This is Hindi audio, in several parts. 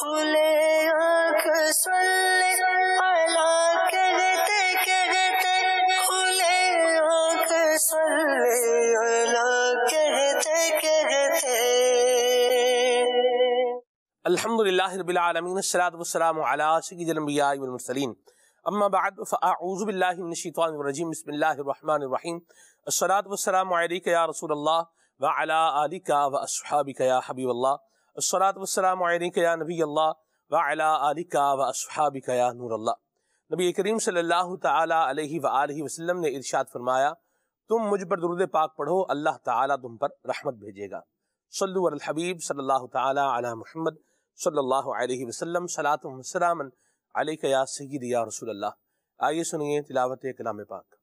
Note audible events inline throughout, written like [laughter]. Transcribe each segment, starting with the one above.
خلق صلي على كغتي كغتي خلق صلي على الحمد لله رب العالمين الصلاة والسلام على سيد الأنبياء والمرسلين أما بعد فأعوذ بالله من الشيطان الرجيم بسم الله الرحمن الرحيم الصلاة والسلام عليك يا رسول الله وعلى آلك وأصحابك يا حبيب الله सलातमसलामिकया नबी अल्लाह वाला आलिका व असहाबिकया नूरल्ला नबी करीम सल्लल्लाहु अलैहि अलैहि वसल्लम ने इरशाद फरमाया तुम मुझ पर दुरुद पाक पढ़ो अल्लाह ताला तुम पर रहमत भेजेगा सल्लुल हबीब सल्लल्लाहु ताला अला मुहम्मद सल्लल्लाहु अलैहि वसल्लम सलातम सलामन अलैका या सैयदिया रसूलुल्लाह आइए सुनिए तिलावत कलाम पाक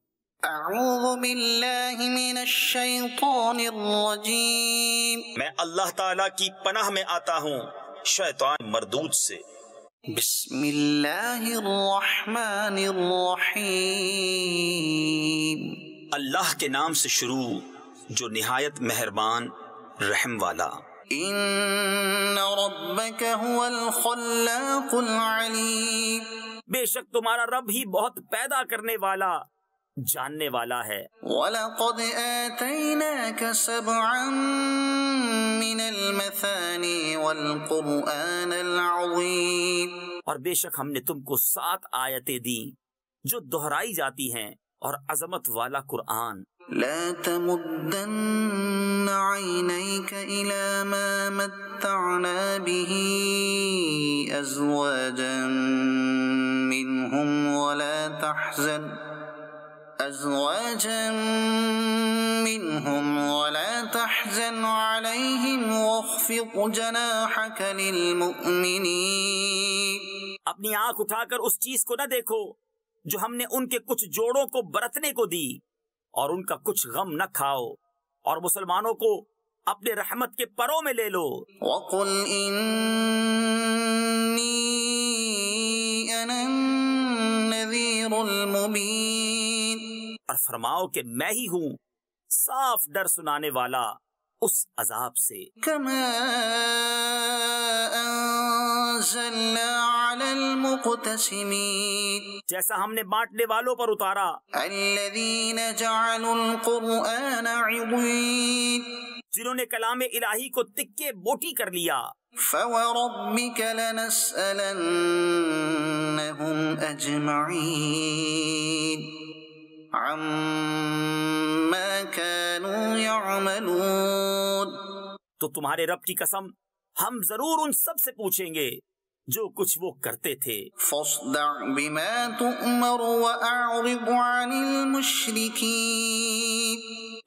मैं अल्लाह ताला की पनाह में आता हूँ शैतान मरदूद से बिस्मिल्लाहिर्रहमानिर्रहीम अल्लाह के नाम से शुरू जो निहायत मेहरबान रहम वाला बेशक तुम्हारा रब ही बहुत पैदा करने वाला जानने वाला है और बेशक हमने तुमको सात आयतें दी जो दोहराई जाती हैं और अजमत वाला कुरान लतमुद्दन أزواجا منهم ولا تحزن عليهم واخفض جناحك للمؤمنين अपनी आंख उठाकर उस चीज को न देखो जो हमने उनके कुछ जोड़ों को बरतने को दी और उनका कुछ गम न खाओ और मुसलमानों को अपने रहमत के परों में ले लो वकुल इन्नी और फरमाओ कि मैं ही हूँ साफ डर सुनाने वाला उस अजाब से जैसा हमने बांटने वालों पर उतारा जिन्होंने कलाम इलाही को तिक्के बोटी कर लिया फवरबिक अजमईन तो तुम्हारे रब की कसम हम जरूर उन सब से पूछेंगे जो कुछ वो करते थे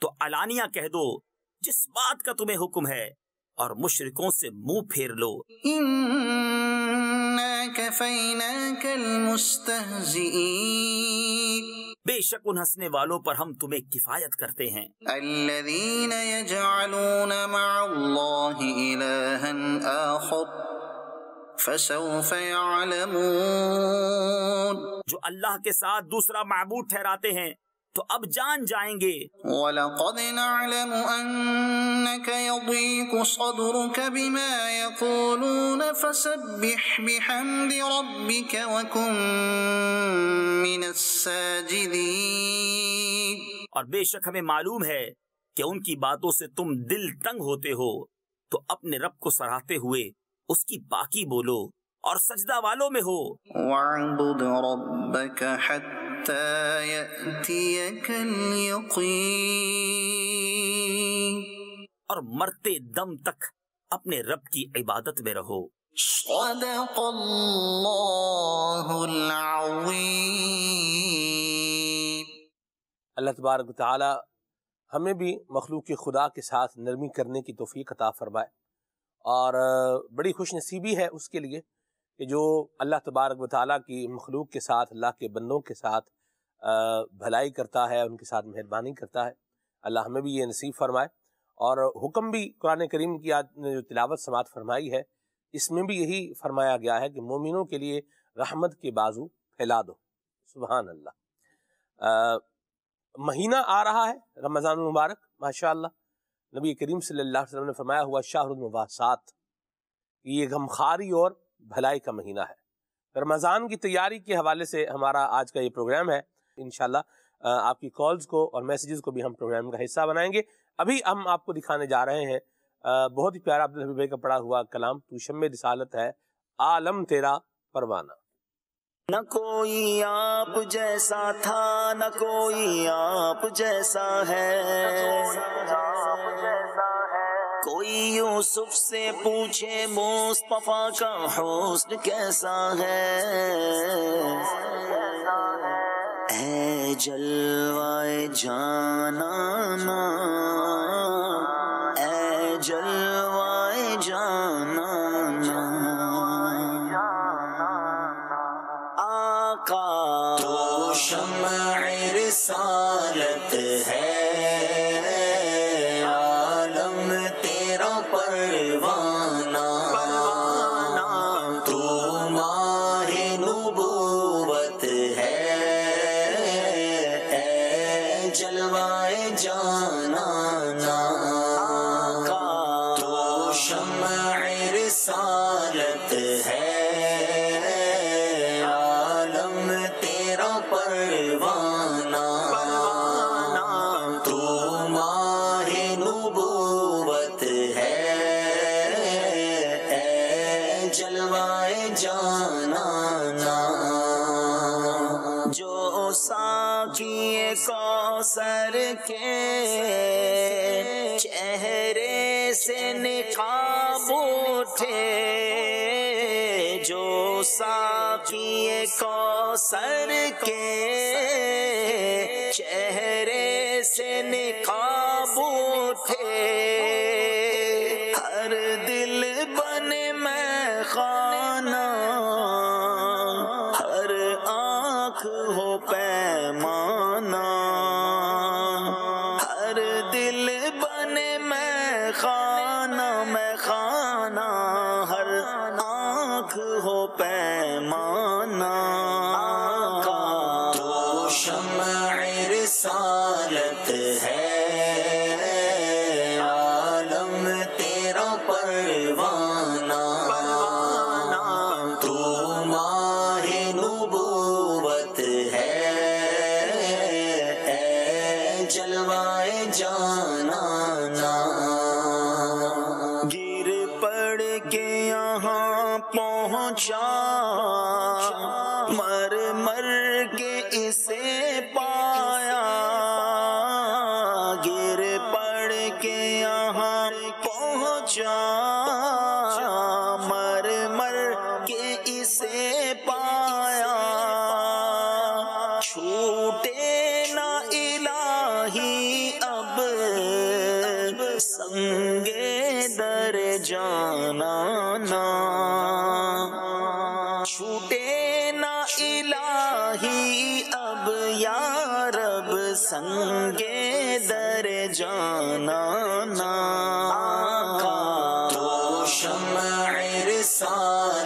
तो अलानिया कह दो जिस बात का तुम्हें हुक्म है और मुशरिकों से मुंह फेर लो बेशक उन हंसने वालों पर हम तुम्हें किफायत करते हैं जो अल्लाह के साथ दूसरा महबूद ठहराते हैं तो अब जान जाएंगे और बेशक हमें मालूम है कि उनकी बातों से तुम दिल तंग होते हो तो अपने रब को सराहते हुए उसकी बाकी बोलो और सजदा वालों में हो और मरते दम तक अपने रब की इबादत में रहो अल्लाह तबारक ताली हमें भी मखलूक के खुदा के साथ नरमी करने की तोफ़ी अता फरमाए और बड़ी खुश नसीबी है उसके लिए कि जो अल्लाह तबारक वाली की मखलूक के साथ अल्लाह के बंदों के साथ भलाई करता है उनके साथ मेहरबानी करता है अल्लाह हमें भी ये नसीब फरमाए और हुक्म भी कुरान करीम की आज ने जो तिलावत समात फरमाई है इसमें भी यही फरमाया गया है कि मोमिनों के लिए रहमत के बाजू फैला दो सुबह अल्लाह महीना आ रहा है रमज़ान मुबारक माशा नबी करीम सल्ला ने फरमाया हुआ शाहरुलमवासात ये गमखारी और भलाई का महीना है रमज़ान की तैयारी के हवाले से हमारा आज का ये प्रोग्राम है इन आपकी कॉल्स को और मैसेजेस को भी हम प्रोग्राम का हिस्सा बनाएंगे अभी हम आपको दिखाने जा रहे हैं बहुत ही प्यारा अब्दुल हबीब का पढ़ा हुआ कलाम तुशम रिसालत है आलम तेरा परवाना न कोई आप जैसा था न कोई आप जैसा है कोई यूसुफ से पूछे पपा का हौसला कैसा है जलवाए जाना ना ए जल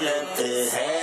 siente. Hey.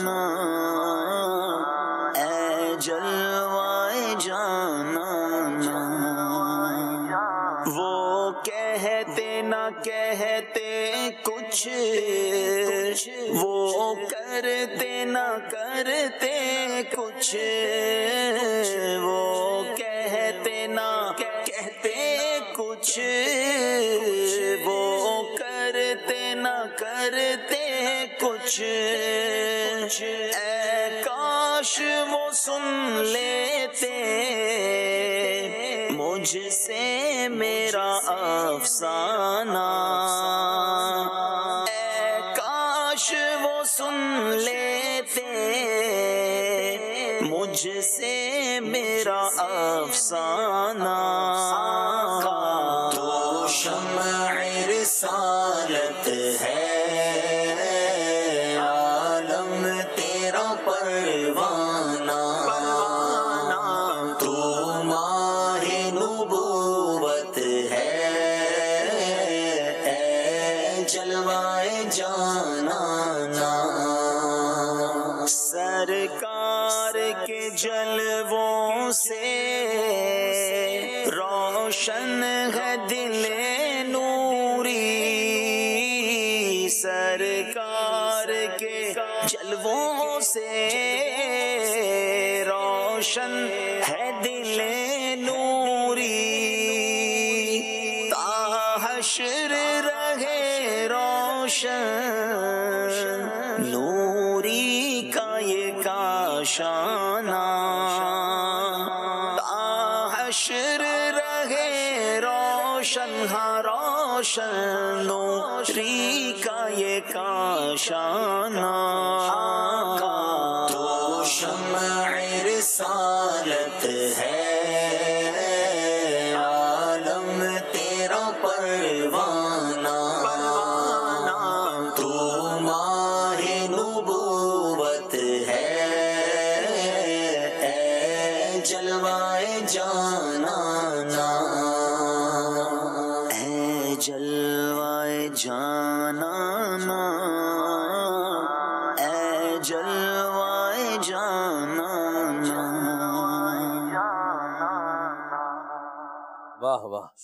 जाना ए जलवाए जाना वो कहते ना कहते कुछ वो करते ना करते कुछ वो कहते ना कहते कुछ वो करते ना करते कुछ तुम लेते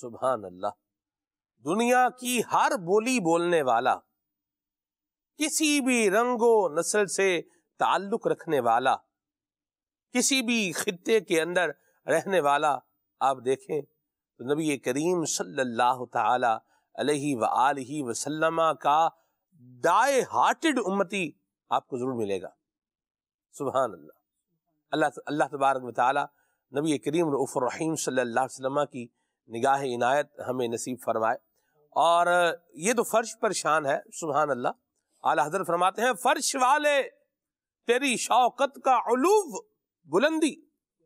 सुबहान अल्लाह दुनिया की हर बोली बोलने वाला किसी भी रंगो नस्ल से ताल्लुक रखने वाला किसी भी खत्े के अंदर रहने वाला आप देखें तो नबी करीम सल्लल्लाहु ताला अलैहि का डाई हार्टेड उम्मती आपको ज़रूर मिलेगा सुबहान अल्लाह अल्लाह तबारक नबी करीम रफ़ुर रहीम सल्ला की निगाह इनायत हमें नसीब फरमाए और ये तो फर्श पर शान है सुबहान अल्लाह आला हजर फरमाते हैं फर्श वाले तेरी शौकत का अलूब बुलंदी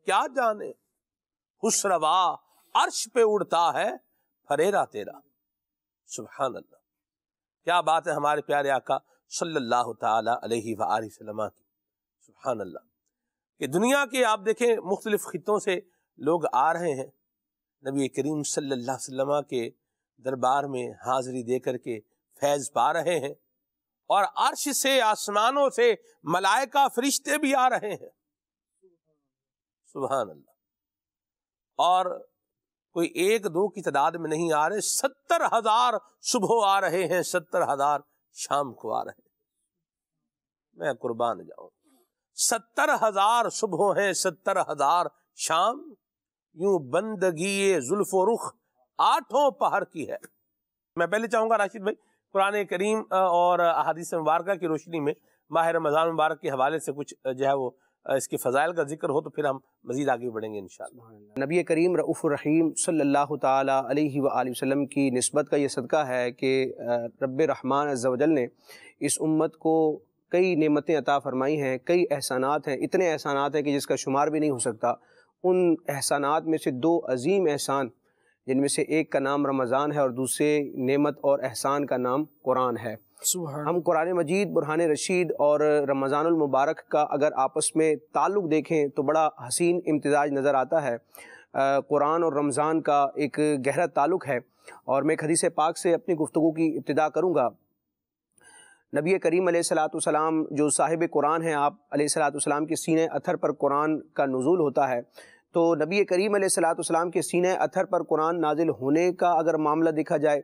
क्या जाने हुसरवा अर्श पे उड़ता है फरेरा तेरा सुबहान अल्लाह क्या बात है हमारे प्यारे आका सल्लल्लाहु ताला अलैहि वसल्लम की सुबहान अल्लाह कि दुनिया के आप देखें मुख्तलिफ खितों से लोग आ रहे हैं नबी करीम सल्लल्लाहु अलैहि वसल्लम के दरबार में हाज़िरी दे करके फैज़ पा रहे हैं और अर्श से आसमानों से मलाइका फरिश्ते भी आ रहे हैं सुबहान अल्लाह और कोई एक दो की तादाद में नहीं आ रहे सत्तर हजार सुबह आ रहे हैं सत्तर हजार शाम को आ रहे हैं मैं कुर्बान जाऊं सत्तर हजार सुबह हैं सत्तर हजार शाम यूं बंदगी जुल्फ रुख आठों पहर की है मैं पहले चाहूंगा राशिद भाई कुरान करीम और अहादीस मुबारक की रोशनी में माह रमज़ान मुबारक के हवाले से कुछ जो है वो इसके फ़जाइल का जिक्र हो तो फिर हम मजीद आगे बढ़ेंगे इन नबी करीम रऊफ़रहीम सल्ला वसम की नस्बत का ये सदका है कि रब रहमान अज्जल ने इस उम्मत को कई नेमतें अता फ़रमाई हैं कई एहसानात हैं इतने एहसानात हैं कि जिसका शुमार भी नहीं हो सकता उन एहसानात में से दो अजीम एहसान जिनमें से एक का नाम रमज़ान है और दूसरे नेमत और एहसान का नाम कुरान है हम कुरान मजीद बुरहान रशीद और रमज़ानमबारक का अगर आपस में ताल्लुक़ देखें तो बड़ा हसीन इम्तजाज नज़र आता है कुरान और रमज़ान का एक गहरा ताल्लुक़ है और मैं खदीस पाक से अपनी गुफ्तु की इब्तदा करूँगा नबी करीम सलाम जो साहिब कुरान हैं आप सलाम के सीने अथर पर कुरान का नज़ुल होता है तो नबी करीम सलाम के सीने अथर पर कुरान नाजिल होने का अगर मामला देखा जाए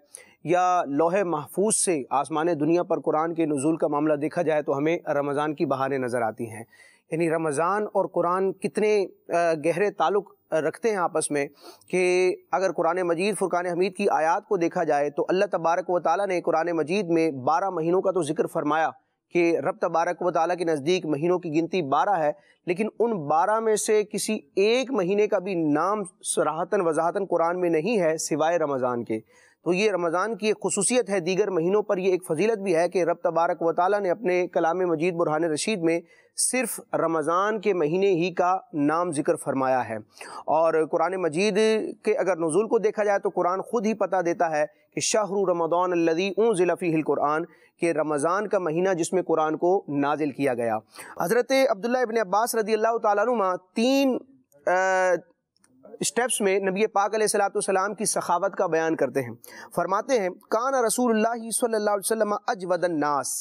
या लोहे महफूज से आसमान दुनिया पर कुरान के नज़ुल का मामला देखा जाए तो हमें रमज़ान की बहारें नज़र आती हैं यानी रमज़ान और कुरान कितने गहरे ताल्लुक़ रखते हैं आपस में कि अगर कुरान मजीद फ़ुरक़ान हमीद की आयत को देखा जाए तो अल्लाह तबारक व ताली ने कुरान मजीद में बारह महीनों का तो ज़िक्र फरमाया कि रब तबारक व ताली के नज़दीक महीनों की गिनती बारह है लेकिन उन बारह में से किसी एक महीने का भी नाम सराहतन वजाहतन कुरान में नहीं है सिवाय रमज़ान के तो ये रमज़ान की एक खसूसियत है दीगर महीनों पर यह एक फजीलत भी है कि रब तबारक व ताली ने अपने कलाम मजीद बुरहान रशीद में सिर्फ़ रमज़ान के महीने ही का नाम जिक्र फरमाया है और कुरान मजीद के अगर नज़ुल को देखा जाए तो कुरान ख़ुद ही पता देता है कि शाहरु रमदान लदी ऊँ ज़िलफ़ी कुरान के रमज़ान का महीना जिसमें कुरान को नाजिल किया गया हज़रत अब्दुल्ला इबन अब्बास रदी अल्लाह तुमा तीन आ, स्टेप्स में नबी पाक सलाम की सखावत का बयान करते हैं फरमाते हैं कान रसूल अजवदन्नास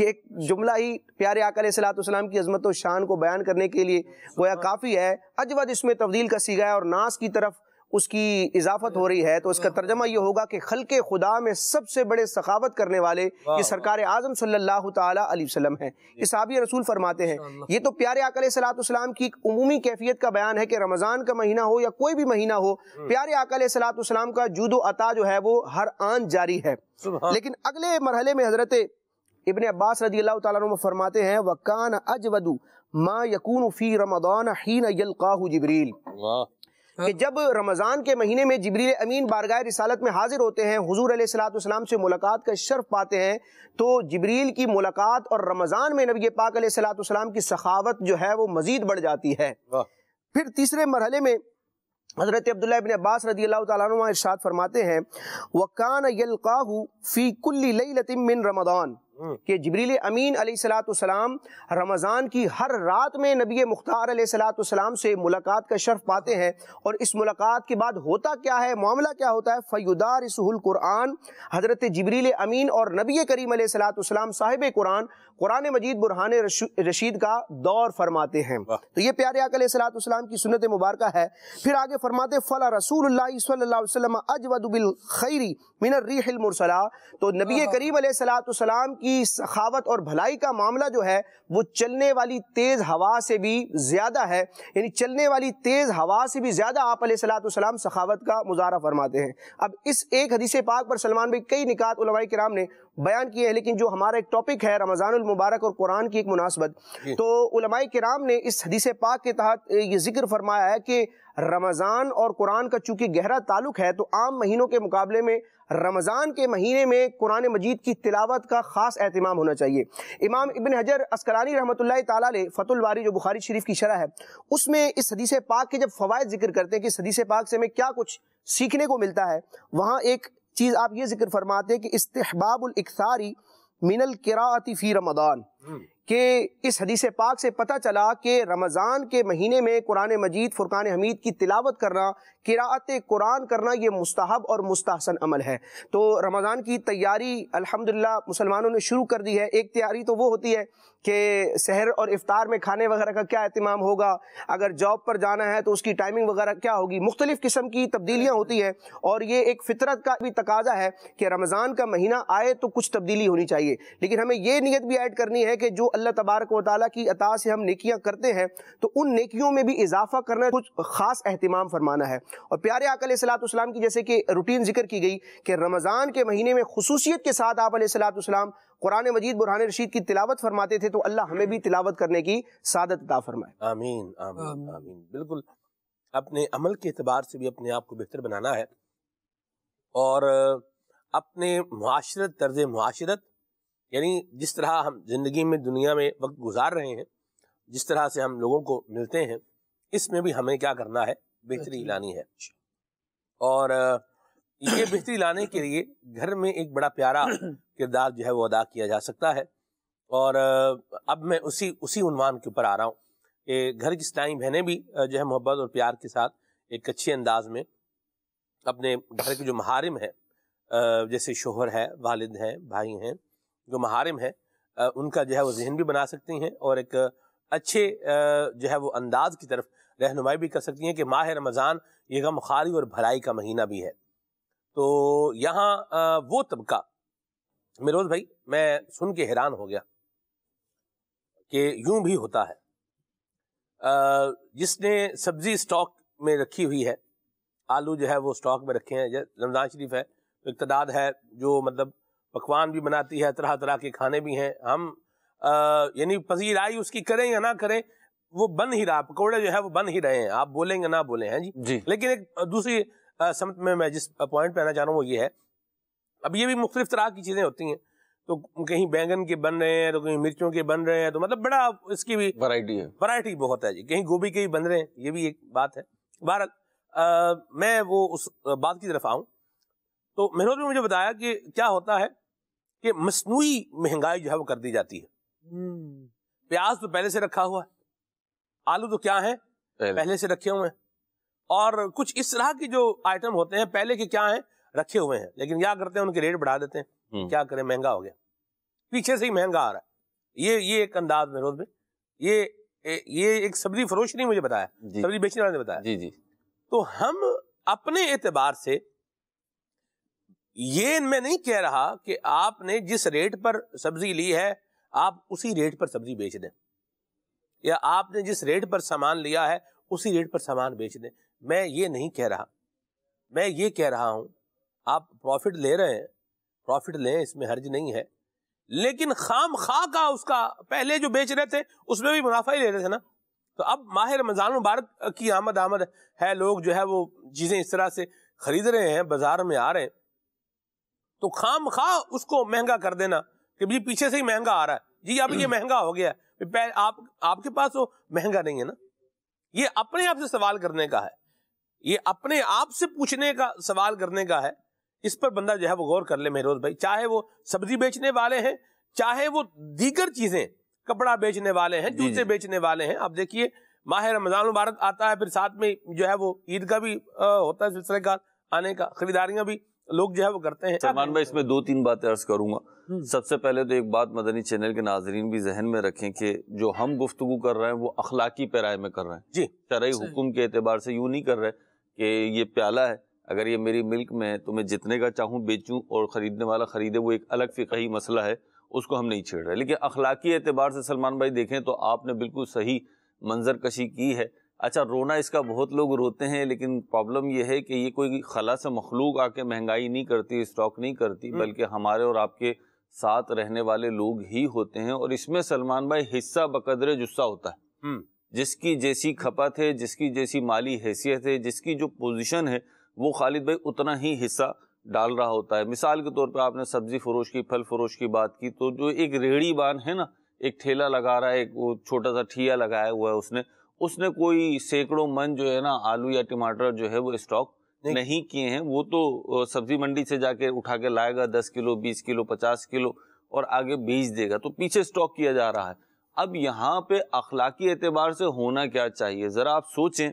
ये जुमला ही प्यारे सलाम की अजमत शान को बयान करने के लिए गोया काफ़ी है अजवद इसमें तब्दील का सीगा है और नास की तरफ उसकी इजाफत हो रही है तो इसका तर्जमा यह होगा कि खल के खुदा में सबसे बड़े सखावत करने वाले ये सरकार आजम सल्ला वसलम है ये साबिया रसूल फरमाते हैं ये तो प्यारे आकल सलाम की एक अमूमी कैफियत का बयान है कि रमज़ान का महीना हो या कोई भी महीना हो हम्म। प्यारे आकल सलाम का जूदो अता जो है वो हर आन जारी है लेकिन अगले मरहले में हज़रत इबन अब्बास रदी अल्लाह तुम फरमाते हैं वकान अजवदू माँ यकून फ़ी रमदान ही नलकाह जबरील कि हाँ। जब रमज़ान के महीने में जबरील अमीन बारगाह रिसालत में हाजिर होते हैं हजूर सलाम से मुलाकात का शर्फ पाते हैं तो जबरील की मुलाकात और रमज़ान में नबी पाक सलाम की सखावत जो है वो मज़ीद बढ़ जाती है फिर तीसरे मरहले में हज़रत अब्दुल्ला अब्बास रदी अल्लाह तर्शाद फरमाते हैं वकान यलकाहू फ़ी कुल्ली लतिम मिन रमदान हम्म। कि जबरील अमीन सलाम रमज़ान की हर रात में नबी मुख्तार सलाम से मुलाकात का शर्फ पाते हैं और इस मुलाकात के बाद होता क्या है मामला क्या होता है फ़युदार इसहुल कुरान हज़रत जबरील अमीन और नबी करीम सलाम साहिब कुरान कुरान मजीद बुरहान रशीद का दौर फरमाते हैं तो ये प्यारे अकल सलाम की सुनत मुबारक है फिर आगे फरमाते फ़ला रसूल सल्लाम अजवदबिल मिनर रीहमरसला तो नबी करीब सलाम की सखावत और भलाई का मामला जो है वो चलने वाली तेज़ हवा से भी ज़्यादा है यानी चलने वाली तेज़ हवा से भी ज़्यादा आप सलाम सखावत का मुजारा फरमाते हैं अब इस एक हदीसे पाक पर सलमान भाई कई निकात कराम ने बयान किए हैं लेकिन जो हमारा एक टॉपिक है रमज़ानमबारक और कुरान की एक मुनासबत तो उलमाई कराम ने इस हदीस पाक के तहत ये जिक्र फरमाया है कि रमज़ान और कुरान का चूंकि गहरा ताल्लुक है तो आम महीनों के मुकाबले में रमज़ान के महीने में कुरान मजीद की तिलावत का ख़ास अहतमाम होना चाहिए इमाम इबन हजर अस्कलानी रहमत ताली फतुलवारी जो बुखारी शरीफ की शरह है उसमें इस हदीस पाक के जब फवायद जिक्र करते हैं कि इस हदीस पाक से हमें क्या कुछ सीखने को मिलता है वहाँ एक चीज़ आप ये जिक्र फरमाते हैं कि इकसारी मिनल किराती फ़ी रमदान हम्म। कि इस हदीस पाक से पता चला कि रमज़ान के महीने में कुरान मजीद फ़ुरक़ान हमीद की तिलावत करना किरात कुरान करना ये मुस्तहब और मुस्तहसन अमल है तो रमज़ान की तैयारी अल्हम्दुलिल्लाह मुसलमानों ने शुरू कर दी है एक तैयारी तो वो होती है कि शहर और इफ़ार में खाने वगैरह का क्या अहतमाम होगा अगर जॉब पर जाना है तो उसकी टाइमिंग वगैरह क्या होगी मुख्तलिफ़ किस्म की तब्दीलियाँ होती हैं और ये एक फितरत का भी तकाजा है कि रमज़ान का महीना आए तो कुछ तब्दीली होनी चाहिए लेकिन हमें यह नीयत भी ऐड करनी है कि जो अल्लाह तबारक वाली की अता से हम नेकियाँ करते हैं तो उन नेकियों में भी इजाफा करना कुछ ख़ास अहतमाम फरमाना है और प्यारे आकलाम की जैसे कि रूटीन जिक्र की गई कि रमज़ान के महीने में खसूसियत के साथ आप सलाम कुरान मजीद बुरहान रशीद की तिलावत फरमाते थे तो अल्लाह हमें भी तिलावत करने की सादत अता फरमाए आमीन आमीन आमीन बिल्कुल अपने अमल के अतबार से भी अपने आप को बेहतर बनाना है और अपने माशरत तर्ज माशरत यानी जिस तरह हम जिंदगी में दुनिया में वक्त गुजार रहे हैं जिस तरह से हम लोगों को मिलते हैं इसमें भी हमें क्या करना है बेहतरी अच्छा। लानी है और ये बेहतरी लाने के लिए घर में एक बड़ा प्यारा [coughs] किरदार जो है वो अदा किया जा सकता है और अब मैं उसी उसी उनवान के ऊपर आ रहा हूँ कि घर की स्टाई बहनें भी जो है मोहब्बत और प्यार के साथ एक अच्छे अंदाज में अपने घर के जो महारिम हैं जैसे शोहर है वालिद हैं भाई हैं जो महारम है उनका जो है वो जहन भी बना सकती हैं और एक अच्छे जो है वो अंदाज की तरफ रहनुमाई भी कर सकती हैं कि माह रमज़ान ये गम खारी और भलाई का महीना भी है तो यहाँ वो तबका मेरोज भाई मैं सुन के हैरान हो गया कि यूं भी होता है जिसने सब्जी स्टॉक में रखी हुई है आलू जो है वो स्टॉक में रखे हैं रमज़ान शरीफ है तो इकतदाद है जो मतलब पकवान भी बनाती है तरह तरह के खाने भी हैं हम यानी पजीराई उसकी करें या ना करें वो बन ही रहा पकौड़े जो है वो बन ही रहे हैं आप बोलेंगे ना बोले हैं जी जी लेकिन एक दूसरी समत में मैं जिस पॉइंट पे आना चाह रहा हूँ वो ये है अब ये भी मुख्तलिफ तरह की चीज़ें होती हैं तो कहीं बैंगन के बन रहे हैं तो कहीं मिर्चों के बन रहे हैं तो मतलब बड़ा इसकी भी वराइटी है वराइटी बहुत है जी कहीं गोभी के भी बन रहे हैं ये भी एक बात है बहरहाल मैं वो उस बात की तरफ आऊँ तो मेहनत ने मुझे बताया कि क्या होता है कि मसनू महंगाई जो है वो कर दी जाती है हम्म। प्याज तो पहले से रखा हुआ है आलू तो क्या है पहले, पहले से रखे हुए हैं और कुछ इस तरह के जो आइटम होते हैं पहले के क्या है रखे हुए हैं लेकिन क्या करते हैं उनके रेट बढ़ा देते हैं हम्म। क्या करें महंगा हो गया पीछे से ही महंगा आ रहा है ये ये एक अंदाज में रोज में ये ये एक सब्जी फरोश ने मुझे बताया सब्जी बेचने वाले ने बताया जी जी तो हम अपने एतबार से ये मैं नहीं कह रहा कि आपने जिस रेट पर सब्जी ली है आप उसी रेट पर सब्जी बेच दें या आपने जिस रेट पर सामान लिया है उसी रेट पर सामान बेच दें मैं ये नहीं कह रहा मैं ये कह रहा हूं आप प्रॉफिट ले रहे हैं प्रॉफिट लें इसमें हर्ज नहीं है लेकिन खाम खा का उसका पहले जो बेच रहे थे उसमें भी मुनाफा ही ले रहे थे ना तो अब माह रमज़ान मुबारक की आमद आमद है लोग जो है वो चीज़ें इस तरह से खरीद रहे हैं बाजार में आ रहे हैं तो खाम खा उसको महंगा कर देना कि जी पीछे से ही महंगा आ रहा है जी अब ये महंगा हो गया आप आपके पास वो महंगा नहीं है ना ये अपने आप से सवाल करने का है ये अपने आप से पूछने का सवाल करने का है इस पर बंदा जो है वो गौर कर ले महरोज भाई चाहे वो सब्जी बेचने वाले हैं चाहे वो दीगर चीजें कपड़ा बेचने वाले हैं जूते बेचने वाले हैं आप देखिए माहिर रमजान मुबारक आता है फिर साथ में जो है वो ईद का भी होता है सिलसिले का आने का खरीदारियां भी लोग जो है वो करते हैं सलमान भाई इसमें दो तीन बातें अर्ज करूंगा हम्म। सबसे पहले तो एक बात मदनी चैनल के नाजरीन भी जहन में रखें कि जो हम गुफ्तु कर रहे हैं वो अखलाकी पैराए में कर रहे हैं जी शरा हुक्म के अतबार से यूँ नहीं कर रहे कि ये प्याला है अगर ये मेरी मिल्क में है तो मैं जितने का चाहूँ बेचूँ और ख़रीदने वाला ख़रीदे वो एक अलग फ़िकही मसला है उसको हम नहीं छेड़ रहे लेकिन अखलाकी एतबार से सलमान भाई देखें तो आपने बिल्कुल सही मंजर कशी की है अच्छा रोना इसका बहुत लोग रोते हैं लेकिन प्रॉब्लम यह है कि ये कोई खला से मखलूक आके महंगाई नहीं करती स्टॉक नहीं करती हम्म। बल्कि हमारे और आपके साथ रहने वाले लोग ही होते हैं और इसमें सलमान भाई हिस्सा बकदरे जुस्सा होता है हम्म। जिसकी जैसी खपत है जिसकी जैसी माली हैसियत है जिसकी जो पोजिशन है वो खालिद भाई उतना ही हिस्सा डाल रहा होता है मिसाल के तौर पर आपने सब्जी फरोश की फल फरोश की बात की तो जो एक रेहड़ी बान है ना एक ठेला लगा रहा है एक वो छोटा सा ठिया लगाया हुआ है उसने उसने कोई सैकड़ों मन जो है ना आलू या टमाटर जो है वो स्टॉक नहीं किए हैं वो तो सब्जी मंडी से जाके उठा के लाएगा दस किलो बीस किलो पचास किलो और आगे बेच देगा तो पीछे स्टॉक किया जा रहा है अब यहाँ पे अखलाकी एतबार से होना क्या चाहिए ज़रा आप सोचें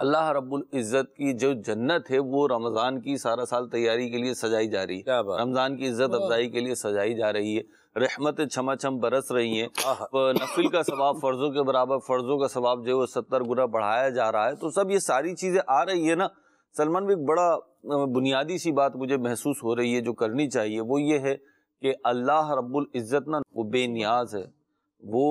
अल्लाह रब्बुल इज़्ज़त की जो जन्नत है वो रमज़ान की सारा साल तैयारी के लिए सजाई जा रही है रमज़ान की इज़्ज़त अफजाई के लिए सजाई जा रही है रहमत छमा छम बरस रही हैं नफिल का सवाब फ़र्ज़ों के बराबर फ़र्ज़ों का सवाब जो है वो सत्तर गुना बढ़ाया जा रहा है तो सब ये सारी चीज़ें आ रही है ना सलमान भी एक बड़ा बुनियादी सी बात मुझे महसूस हो रही है जो करनी चाहिए वो ये है कि अल्लाह रब्बुल इज़्ज़त ना वो बेनियाज है वो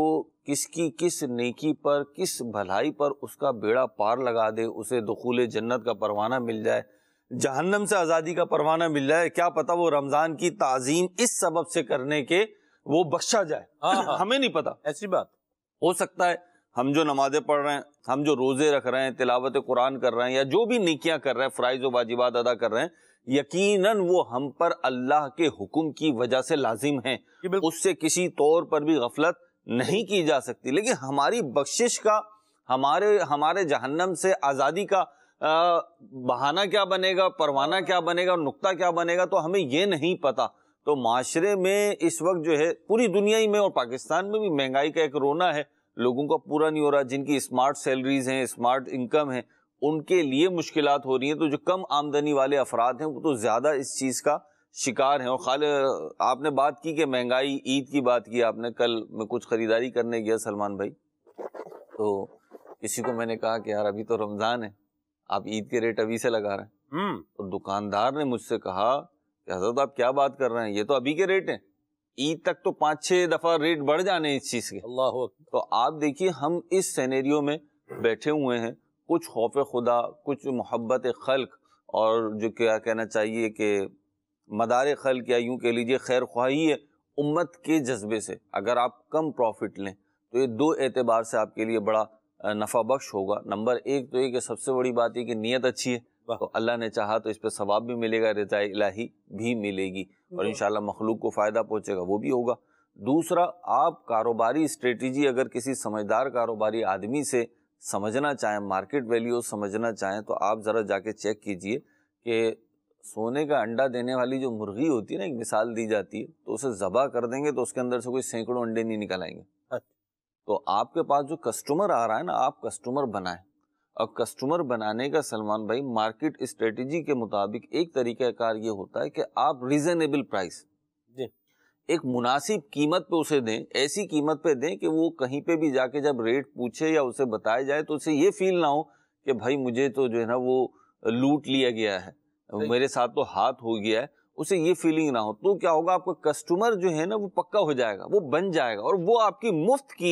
किसकी किस नेकी पर किस भलाई पर उसका बेड़ा पार लगा दे उसे दखूल जन्नत का परवाना मिल जाए जहन्नम से आज़ादी का परवाना मिल रहा है क्या पता वो रमज़ान की ताजीम इस सबब से करने के वो बख्शा जाए हाँ, [laughs] हाँ। हमें नहीं पता ऐसी बात हो सकता है हम जो नमाजें पढ़ रहे हैं हम जो रोज़े रख रहे हैं तिलावत कुरान कर रहे हैं या जो भी निकिया कर रहे हैं फ़्राइज व वाजिबात अदा कर रहे हैं यकीनन वो हम पर अल्लाह के हुक्म की वजह से लाजिम है उससे किसी तौर पर भी गफलत नहीं की जा सकती लेकिन हमारी बख्शिश का हमारे हमारे जहन्नम से आज़ादी का बहाना क्या बनेगा परवाना क्या बनेगा नुकता क्या बनेगा तो हमें ये नहीं पता तो माशरे में इस वक्त जो है पूरी दुनिया ही में और पाकिस्तान में भी महंगाई का एक रोना है लोगों का पूरा नहीं हो रहा जिनकी स्मार्ट सैलरीज हैं स्मार्ट इनकम है उनके लिए मुश्किल हो रही हैं तो जो कम आमदनी वाले अफराद हैं वो तो ज़्यादा इस चीज़ का शिकार हैं और खाल आपने बात की कि महंगाई ईद की बात की आपने कल मैं कुछ ख़रीदारी करने गया सलमान भाई तो किसी को मैंने कहा कि यार अभी तो रमज़ान है आप ईद के रेट अभी से लगा रहे हैं हम्म। तो दुकानदार ने मुझसे कहा कि हजरत आप क्या बात कर रहे हैं ये तो अभी के रेट हैं ईद तक तो पाँच छः दफ़ा रेट बढ़ जाने इस चीज़ के अल्लाह तो आप देखिए हम इस सेनेरियो में बैठे हुए हैं कुछ खौफ खुदा कुछ मोहब्बत खल्क और जो क्या कहना चाहिए कि मदार खल या यूं कह लीजिए खैर ख्वाही है उम्मत के जज्बे से अगर आप कम प्रॉफिट लें तो ये दो एतबार से आपके लिए बड़ा नफ़ा बख्श होगा नंबर एक तो ये कि सबसे बड़ी बात यह कि नीयत अच्छी है तो अल्लाह ने चाहा तो इस पर सवाब भी मिलेगा रजा इलाही भी मिलेगी और इन मखलूक को फ़ायदा पहुँचेगा वो भी होगा दूसरा आप कारोबारी स्ट्रेटजी अगर किसी समझदार कारोबारी आदमी से समझना चाहें मार्केट वैल्यू समझना चाहें तो आप ज़रा जाके चेक कीजिए कि सोने का अंडा देने वाली जो मुर्गी होती है ना एक मिसाल दी जाती है तो उसे ज़बा कर देंगे तो उसके अंदर से कोई सैकड़ों अंडे नहीं निकल आएंगे तो आपके पास जो कस्टमर आ रहा है ना आप कस्टमर बनाएं अब कस्टमर बनाने का सलमान भाई मार्केट स्ट्रेटेजी के मुताबिक एक तरीकाकार ये होता है कि आप रिजनेबल प्राइस एक मुनासिब कीमत पे उसे दें ऐसी कीमत पे दें कि वो कहीं पे भी जाके जब रेट पूछे या उसे बताया जाए तो उसे ये फील ना हो कि भाई मुझे तो जो है ना वो लूट लिया गया है मेरे साथ तो हाथ हो गया है उसे ये फीलिंग ना हो तो क्या होगा आपका कस्टमर जो है ना वो पक्का हो जाएगा वो बन जाएगा और वो आपकी मुफ्त की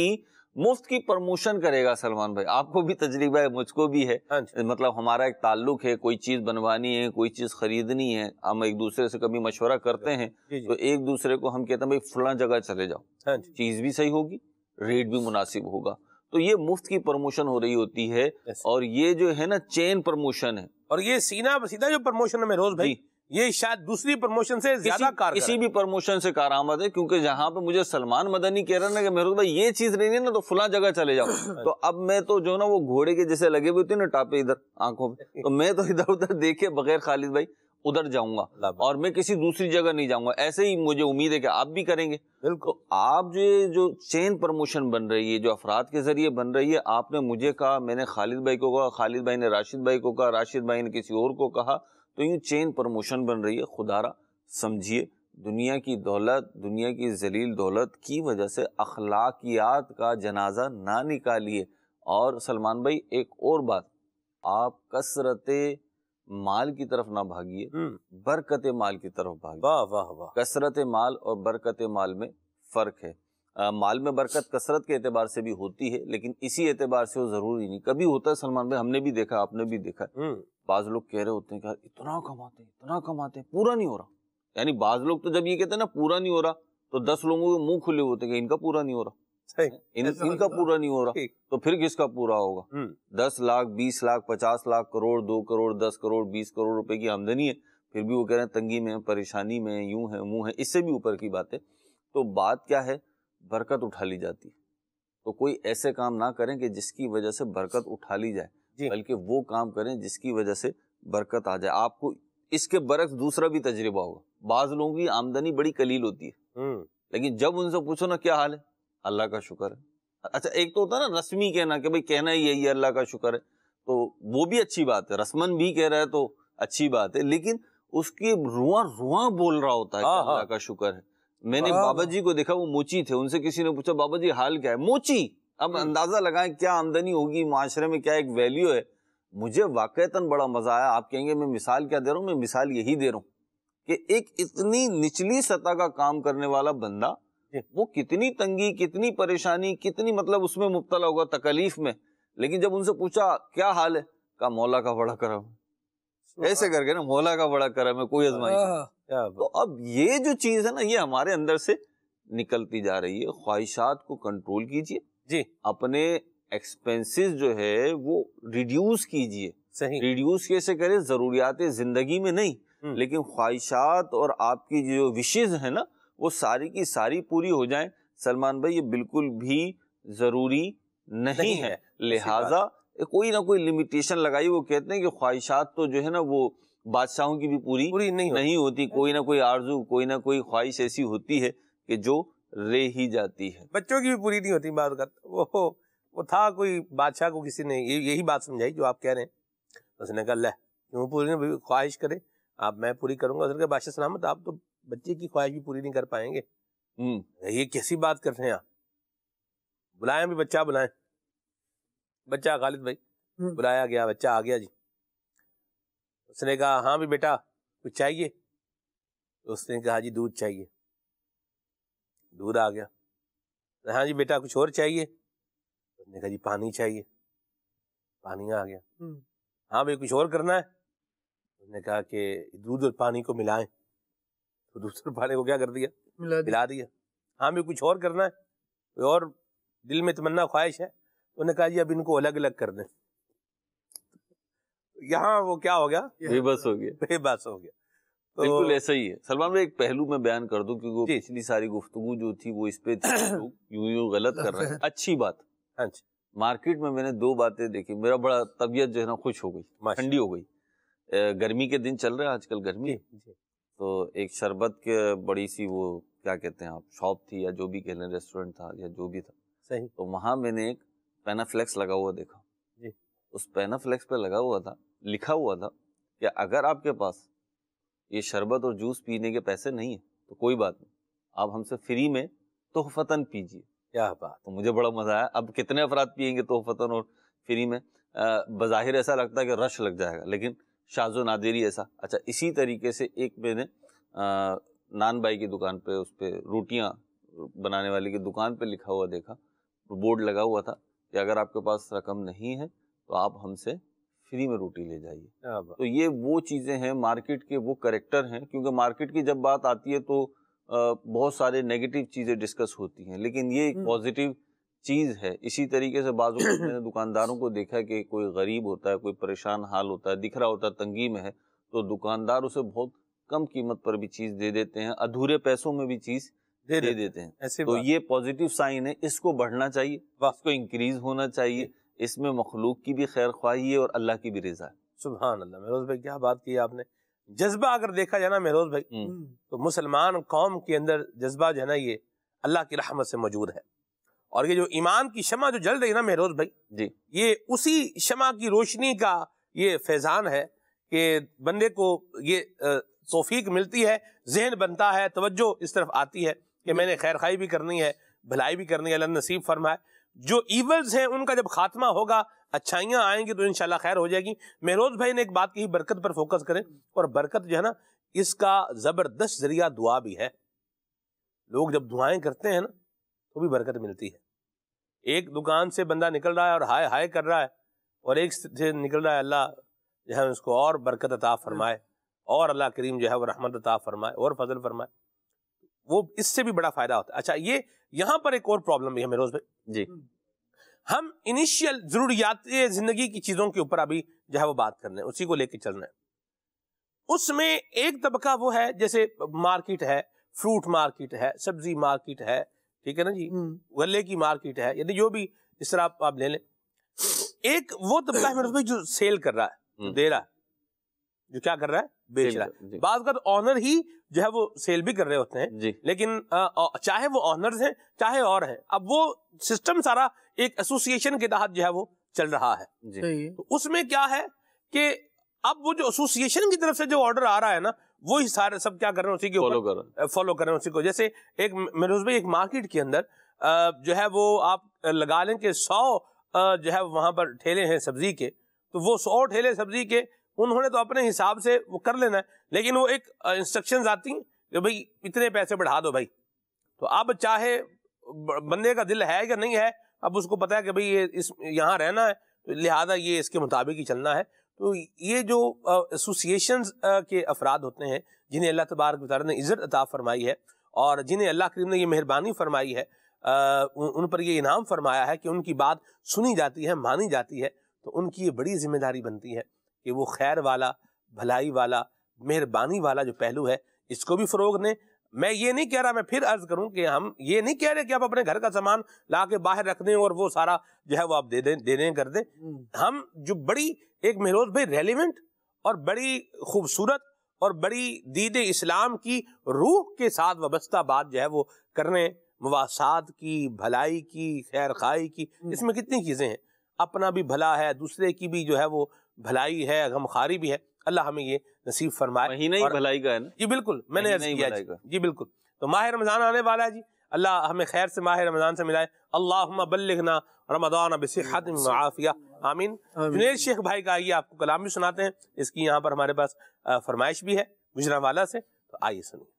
मुफ्त की प्रमोशन करेगा सलमान भाई आपको भी तजरीबा है मुझको भी है हाँ मतलब हमारा एक ताल्लुक है कोई चीज बनवानी है कोई चीज खरीदनी है हम एक दूसरे से कभी मशवरा करते हैं तो एक दूसरे को हम कहते हैं भाई फला जगह चले जाओ हाँ चीज भी सही होगी रेट भी मुनासिब होगा तो ये मुफ्त की प्रमोशन हो रही होती है और ये जो है ना चेन प्रमोशन है और ये सीना सीधा जो प्रमोशन है रोज भाई ये शायद दूसरी प्रमोशन से ज्यादा कार किसी भी प्रमोशन से कार आमद है क्योंकि जहां पे मुझे सलमान मदनी कह रहा ना कि मेरे भाई ये चीज नहीं है ना तो फुला जगह चले जाओ [coughs] तो अब मैं तो जो ना वो घोड़े के जैसे लगे हुए थे ना टापे इधर आंखों में तो मैं तो इधर उधर देखे बगैर खालिद भाई उधर जाऊंगा और मैं किसी दूसरी जगह नहीं जाऊंगा ऐसे ही मुझे उम्मीद है कि आप भी करेंगे बिल्कुल तो आप जो ये जो चेन प्रमोशन बन रही है जो अफराद के जरिए बन रही है आपने मुझे कहा मैंने खालिद भाई को कहा खालिद भाई ने राशिद भाई को कहा राशिद भाई ने किसी और को कहा तो यूँ चेन प्रमोशन बन रही है खुदारा समझिए दुनिया की दौलत दुनिया की जलील दौलत की वजह से अखलाकियात का जनाजा ना निकालिए और सलमान भाई एक और बात आप कसरत माल की तरफ ना भागिए हम्म। बरकत माल की तरफ भागिए वाह वाह वाह कसरत माल और बरकत माल में फ़र्क है माल में बरकत कसरत के अतबार से भी होती है लेकिन इसी एतबार से वो जरूरी नहीं कभी होता है सलमान भाई हमने भी देखा आपने भी देखा हम्म। बाज लोग कह रहे होते हैं कि इतना कमाते हैं इतना कमाते हैं पूरा नहीं हो रहा यानी बाज लोग तो जब ये कहते हैं ना पूरा नहीं हो रहा तो दस लोगों के मुंह खुले होते हैं इनका पूरा नहीं हो रहा इन, इनका पूरा नहीं हो रहा तो फिर किसका पूरा होगा हम्म। दस लाख बीस लाख पचास लाख करोड़ दो करोड़ दस करोड़ बीस करोड़ रुपए की आमदनी है फिर भी वो कह रहे हैं तंगी में परेशानी में यूं है मुंह है इससे भी ऊपर की बात है तो बात क्या है बरकत उठा ली जाती है तो कोई ऐसे काम ना करें कि जिसकी वजह से बरकत उठा ली जाए बल्कि वो काम करें जिसकी वजह से बरकत आ जाए आपको इसके बरक्स दूसरा भी तजर्बा होगा बाज लोगों की आमदनी बड़ी कलील होती है हम्म। लेकिन जब उनसे पूछो ना क्या हाल है अल्लाह का शुक्र है अच्छा एक तो होता है ना रस्मी कहना कि भाई कहना ही यही अल्लाह का शुक्र है तो वो भी अच्छी बात है रस्मन भी कह रहा है तो अच्छी बात है लेकिन उसकी रुआ रुआ बोल रहा होता है हाँ, हाँ। अल्लाह का शुक्र है मैंने बाबा जी को देखा वो मोची थे उनसे किसी ने पूछा बाबा जी हाल क्या है मोची अब हम्म। अंदाजा लगाएं क्या आमदनी होगी माशरे में क्या एक वैल्यू है मुझे वाकता बड़ा मजा आया आप कहेंगे मैं मिसाल क्या दे रहा हूँ मैं मिसाल यही दे रहा हूँ कि एक इतनी निचली सतह का काम करने वाला बंदा वो कितनी तंगी कितनी परेशानी कितनी मतलब उसमें मुबतला होगा तकलीफ में लेकिन जब उनसे पूछा क्या हाल है का मौला का बड़ा करम हाँ। ऐसे करके ना मोला का बड़ा करम है कोई अजमाई हाँ, हाँ। तो अब ये जो चीज है ना ये हमारे अंदर से निकलती जा रही है ख्वाहिशात को कंट्रोल कीजिए जी अपने एक्सपेंसेस जो है वो रिड्यूस कीजिए सही रिड्यूस कैसे करें जरूरियात जिंदगी में नहीं हम्म। लेकिन ख्वाहिशात और आपकी जो विशेज है ना वो सारी की सारी पूरी हो जाए सलमान भाई ये बिल्कुल भी जरूरी नहीं, नहीं है लिहाजा कोई ना कोई लिमिटेशन लगाई वो कहते हैं कि ख्वाहिशात तो जो है ना वो बादशाहों की भी पूरी पूरी नहीं नहीं होती कोई ना कोई आरजू कोई ना कोई ख्वाहिश ऐसी होती है कि जो रे ही जाती है बच्चों की भी पूरी नहीं होती बात का वो वो था कोई बादशाह को किसी ने ये यही बात समझाई जो आप कह रहे हैं उसने कहा लह क्यों पूरी नहीं ख्वाहिश करे आप मैं पूरी करूंगा उसने कहा बादशाह सलामत आप तो बच्चे की ख्वाहिश भी पूरी नहीं कर पाएंगे हम्म। ये कैसी बात कर रहे हैं आप बुलाएं भी बच्चा बुलाएं बच्चा खालिद भाई हम्म। बुलाया गया बच्चा आ गया जी उसने कहा हाँ भी बेटा कुछ चाहिए तो उसने कहा जी दूध चाहिए दूध आ गया हाँ जी बेटा कुछ और चाहिए तो उसने कहा जी पानी चाहिए पानी आ गया हम्म। हाँ भाई कुछ और करना है तो उसने कहा कि दूध और पानी को मिलाएं तो दूध और पानी को क्या कर दिया मिला दिया, दिया। हाँ भाई कुछ और करना है और दिल में तमन्ना ख्वाहिश है उन्होंने कहा जी अब इनको अलग अलग कर दें यहाँ वो क्या हो गया [laughs] बेबस हो गया बेबस हो गया तो बिल्कुल ऐसा ही है सलमान भाई एक पहलू में बयान कर दूं क्योंकि पिछली सारी गुफ्तु जो थी वो इस पे [coughs] तो यूं यूं गलत कर रहे हैं [laughs] अच्छी बात अच्छा मार्केट में मैंने दो बातें देखी मेरा बड़ा तबीयत जो है ना खुश हो गई ठंडी हो गई गर्मी के दिन चल रहे हैं आजकल गर्मी जी, जी। तो एक शरबत के बड़ी सी वो क्या कहते हैं आप शॉप थी या जो भी कह लें रेस्टोरेंट था या जो भी था सही तो वहां मैंने एक पेनाफ्लेक्स लगा हुआ देखा जी उस पेनाफ्लेक्स पे लगा हुआ था लिखा हुआ था कि अगर आपके पास ये शरबत और जूस पीने के पैसे नहीं है तो कोई बात नहीं आप हमसे फ्री में तोहफतन पीजिए क्या बात तो मुझे बड़ा मजा आया अब कितने अफराद पियेंगे तोहफतन और फ्री में बाहिर ऐसा लगता है कि रश लग जाएगा लेकिन शाजो नादेरी ऐसा अच्छा इसी तरीके से एक मैंने नान बाई की दुकान पे उस पर रोटियाँ बनाने वाली की दुकान पे लिखा हुआ देखा बोर्ड लगा हुआ था कि अगर आपके पास रकम नहीं है तो आप हमसे फ्री में रोटी ले जाइए तो ये वो चीज़ें हैं मार्केट के वो करेक्टर हैं क्योंकि मार्केट की जब बात आती है तो बहुत सारे नेगेटिव चीज़ें डिस्कस होती हैं लेकिन ये एक हम्म। पॉजिटिव चीज़ है इसी तरीके से बाजू [clears throat] मैंने दुकानदारों को देखा कि कोई गरीब होता है कोई परेशान हाल होता है दिख रहा होता है तंगी में है तो दुकानदार उसे बहुत कम कीमत पर भी चीज़ दे देते हैं अधूरे पैसों में भी चीज़ दे, दे देते हैं ऐसे तो ये पॉजिटिव साइन है इसको बढ़ना चाहिए इसको इंक्रीज होना चाहिए इसमें मखलूक की भी खैर ख्वाही है और अल्लाह की भी रजा है सुबह अल्लाह मेरोज भाई क्या बात की आपने जज्बा अगर देखा जाए ना मेरोज भाई हम्म। हम्म, तो मुसलमान कौम के अंदर जज्बा जो है ना ये अल्लाह की रहमत से मौजूद है और ये जो ईमान की शमा जो जल रही है ना मेहरोज भाई जी ये उसी शमा की रोशनी का ये फैजान है कि बंदे को ये तोफीक मिलती है जहन बनता है तवज्जो इस तरफ आती है कि मैंने खैर खाई भी करनी है भलाई भी करनी है अल्लाह नसीब फरमाए जो ईवल्स हैं उनका जब खात्मा होगा अच्छाइयाँ आएंगी तो इनशाला खैर हो जाएगी मेहरोज भाई ने एक बात की बरकत पर फोकस करें और बरकत जो है ना इसका ज़बरदस्त जरिया दुआ भी है लोग जब दुआएं करते हैं ना तो भी बरकत मिलती है एक दुकान से बंदा निकल रहा है और हाय हाय कर रहा है और एक से निकल रहा है अल्लाह जो है उसको और बरकत अता फरमाए और अल्लाह करीम जो है वह रहमत अता फरमाए और फजल फरमाए वो इससे भी बड़ा फायदा होता है अच्छा ये यहाँ पर एक और प्रॉब्लम भी है मेरोज भाई जी हम्म। हम इनिशियल जरूरियात जिंदगी की चीजों के ऊपर अभी जो है वो बात कर रहे हैं उसी को लेके चल रहे हैं उसमें एक तबका वो है जैसे मार्केट है फ्रूट मार्केट है सब्जी मार्केट है ठीक है ना जी हम्म। गले की मार्केट है यानी जो भी इस तरह आप, आप ले लें एक वो तबका है मेरे जो सेल कर रहा है हम्म। दे रहा है जो क्या कर रहा है बेच रहा है बाज ऑनर ही जो है वो सेल भी कर रहे होते हैं लेकिन आ, चाहे वो ऑनर्स हैं चाहे और हैं अब वो सिस्टम सारा एक एसोसिएशन के तहत जो है वो चल रहा है तो उसमें क्या है कि अब वो जो एसोसिएशन की तरफ से जो ऑर्डर आ रहा है ना वो ही सारे सब क्या कर रहे हैं उसी के फॉलो कर रहे हैं फॉलो कर रहे हैं उसी को जैसे एक मेरोज भाई एक मार्केट के अंदर जो है वो आप लगा लें कि सौ जो है वहां पर ठेले हैं सब्जी के तो वो सौ ठेले सब्जी के उन्होंने तो अपने हिसाब से वो कर लेना है लेकिन वो एक इंस्ट्रक्शन आती हैं कि भाई इतने पैसे बढ़ा दो भाई तो अब चाहे बंदे का दिल है या नहीं है अब उसको पता है कि भाई ये इस यहाँ रहना है तो लिहाजा ये इसके मुताबिक ही चलना है तो ये जो एसोसिएशन के अफराद होते हैं जिन्हें अल्लाह तबारक ने इज़्ज़त अता फरमाई है और जिन्हें अल्लाह करीम ने ये मेहरबानी फरमाई है आ, उन पर ये इनाम फरमाया है कि उनकी बात सुनी जाती है मानी जाती है तो उनकी ये बड़ी जिम्मेदारी बनती है कि वो खैर वाला भलाई वाला मेहरबानी वाला जो पहलू है इसको भी फ़रोग ने मैं ये नहीं कह रहा मैं फिर अर्ज करूं कि हम ये नहीं कह रहे कि आप अपने घर का सामान ला के बाहर रख दें और वो सारा जो है वो आप दे दें दे दें कर दें हम्म। हम जो बड़ी एक महरोज भाई रेलिवेंट और बड़ी खूबसूरत और बड़ी दीद इस्लाम की रूह के साथ वाबस्ता बात जो है वो करने मवासात की भलाई की खैर खाई की हम्म। इसमें कितनी चीज़ें हैं अपना भी भला है दूसरे की भी जो है वो भलाई है गमखारी भी है अल्लाह हमें ये नसीब फरमाए महीना ही भलाई का है ना जी बिल्कुल मैंने किया जी, बिल्कुल तो माह रमज़ान आने वाला है जी अल्लाह हमें खैर से माह रमज़ान से मिलाए अल्लाह बल्लिखना रमदान बसिया आमीन जुनेद शेख भाई का आइए आपको कलाम भी सुनाते हैं इसकी यहाँ पर हमारे पास फरमाइश भी है गुजरा वाला से तो आइए सुनिए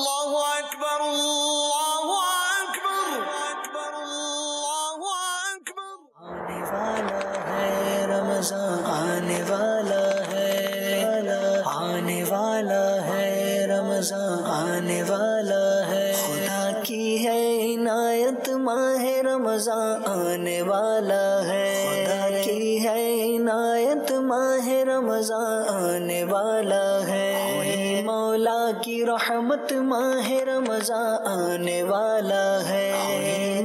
अल्लाह अकबर अल्लाह आने वाला है खुदा की है इनायत माह रमजान आने वाला है खुदा की है इनायत माह रमजान आने वाला है मौला की रहमत माह रमजान आने वाला है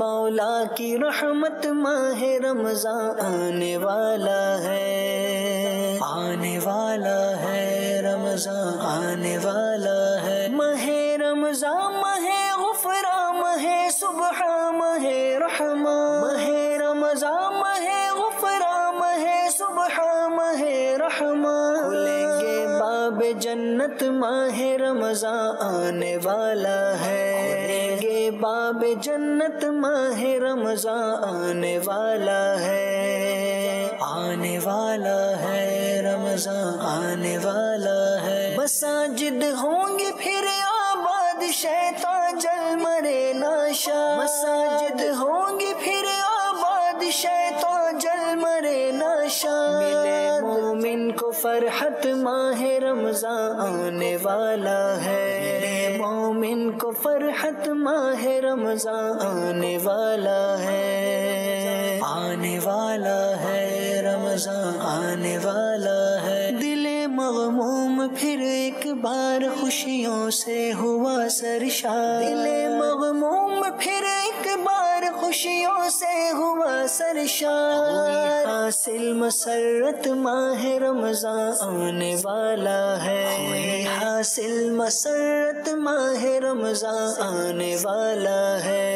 मौला की रहमत माह रमजान आने वाला है आने वाला है रमजान आने वाला है गुलजा महे गुफरा है सुबह महे रहमा महे रमजा महे गुफरा है सुबह महे रहमा खुलेंगे बाब जन्नत माहे रमजा आने वाला है खुलेंगे बाब जन्नत माहे रमजा आने वाला है आने वाला है रमजान आने वाला है बस बसाजिद होंगे फिर शैता जल मरे नाशा मसाजिद होंगी फिर आबाद शैता जल मरे नाशा मिले मोमिन को फरहत माह रमजान आने वाला है मिले मोमिन को फरहत माह रमजान आने वाला है आने वाला है रमजान आने वाला है मगमूम फिर एक बार खुशियों से हुआ सरशा दिले मगमूम फिर एक बार खुशियों से हुआ सरशार हासिल मसरत माह रमजान आने वाला है हासिल मसरत माह रमजान आने वाला है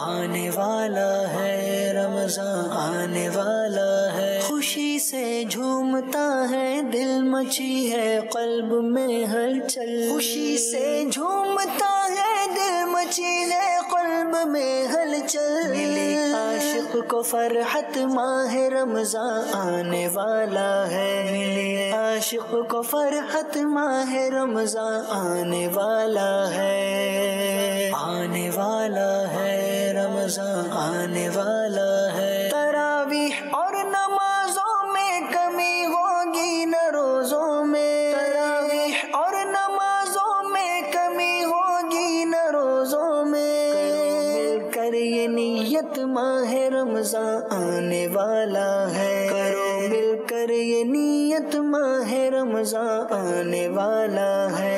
आने वाला है रमजान आने वाला है खुशी से झूमता है दिल मची है कल्ब में हलचल खुशी से झूमता है के मची है कल्ब में हलचल मिले आशिक को फरहत माह रमजान आने वाला है मिले आशिक को फरहत माह रमजान आने वाला है आने वाला है रमजान आने वाला है रमजान आने वाला है करो मिलकर ये नीयत माह रमजा आने वाला है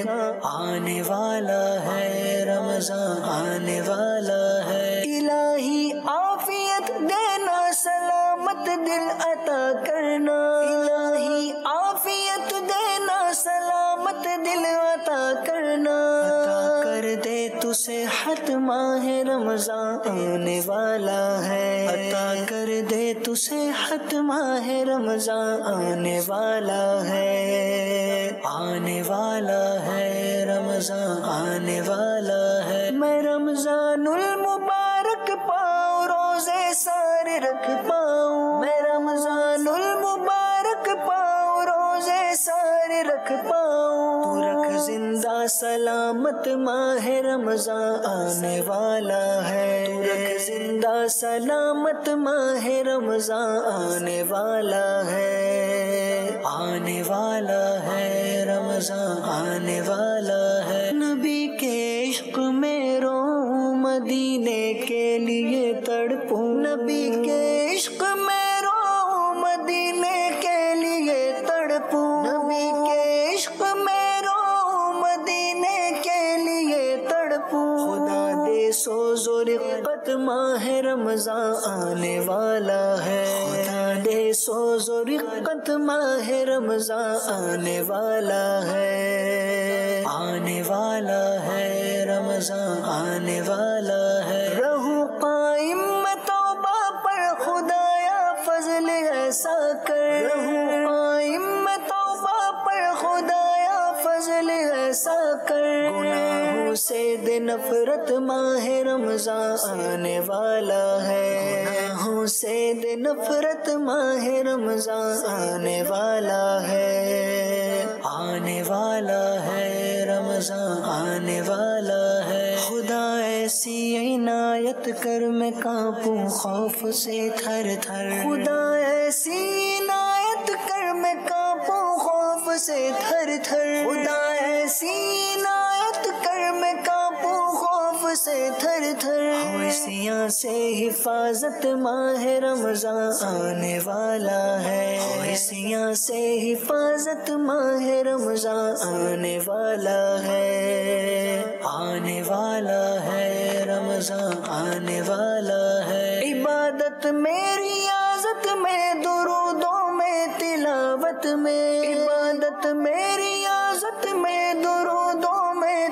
आने वाला है रमजान आने वाला है इलाही आफियत देना सलामत दिल अता करना खुशबू से माह रमजान आने वाला है अता कर दे तुसे हत माह रमजान आने वाला है आने वाला है रमजान आने वाला है मैं रमजान मुबारक पाऊ रोजे सारे रख पाऊ मैं रमजान सलामत माह रमजा आने वाला है तू रख जिंदा सलामत माह रमजान आने वाला है आने वाला है रमजा आने वाला है नबी के इश्क में रो मदीने के माह रमजा आने वाला है दे सोज और रिकत माह रमजा आने वाला है आने वाला है रमजा आने वाला है रहू कायम तौबा पर खुदाया फजल ऐसा कर रहू कायम तौबा पर खुदाया फजल ऐसा कर से दिन नफरत माह रमजा आने वाला है गुनाहों से दिन नफरत माह रमजान आने वाला है आने वाला है रमजा आने वाला है खुदा ऐसी इनायत कर मैं कांपूं खौफ से थर थर खुदा ऐसी इनायत कर मैं कांपूं खौफ से थर थर खुदा ऐसी इनायत खौफ से थर थर खुशियाँ से हिफाजत माह रमजान आने वाला है खुशियाँ से हिफाजत माह रमजान आने वाला है आने वाला है रमजान आने वाला है इबादत मेरी आजत में दुरूदों में तिलावत में इबादत मेरी आजत में दुरूद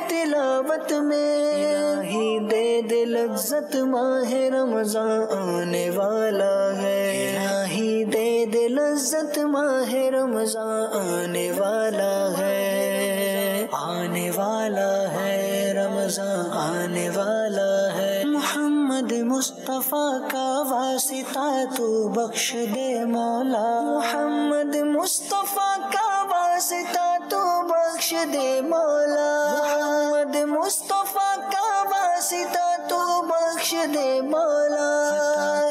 तिलावत में ही दे दे लज्जत माह रमजान आने वाला है ही दे दे लज्जत माह रमजान आने वाला है आने वाला है रमजा आने वाला है मोहम्मद मुस्तफ़ा का वासिता तू बख्श दे मौला मोहम्मद मुस्तफ़ा का दे मौला मोहम्मद मुस्तफ़ा का वासिता तू बख्श दे मौला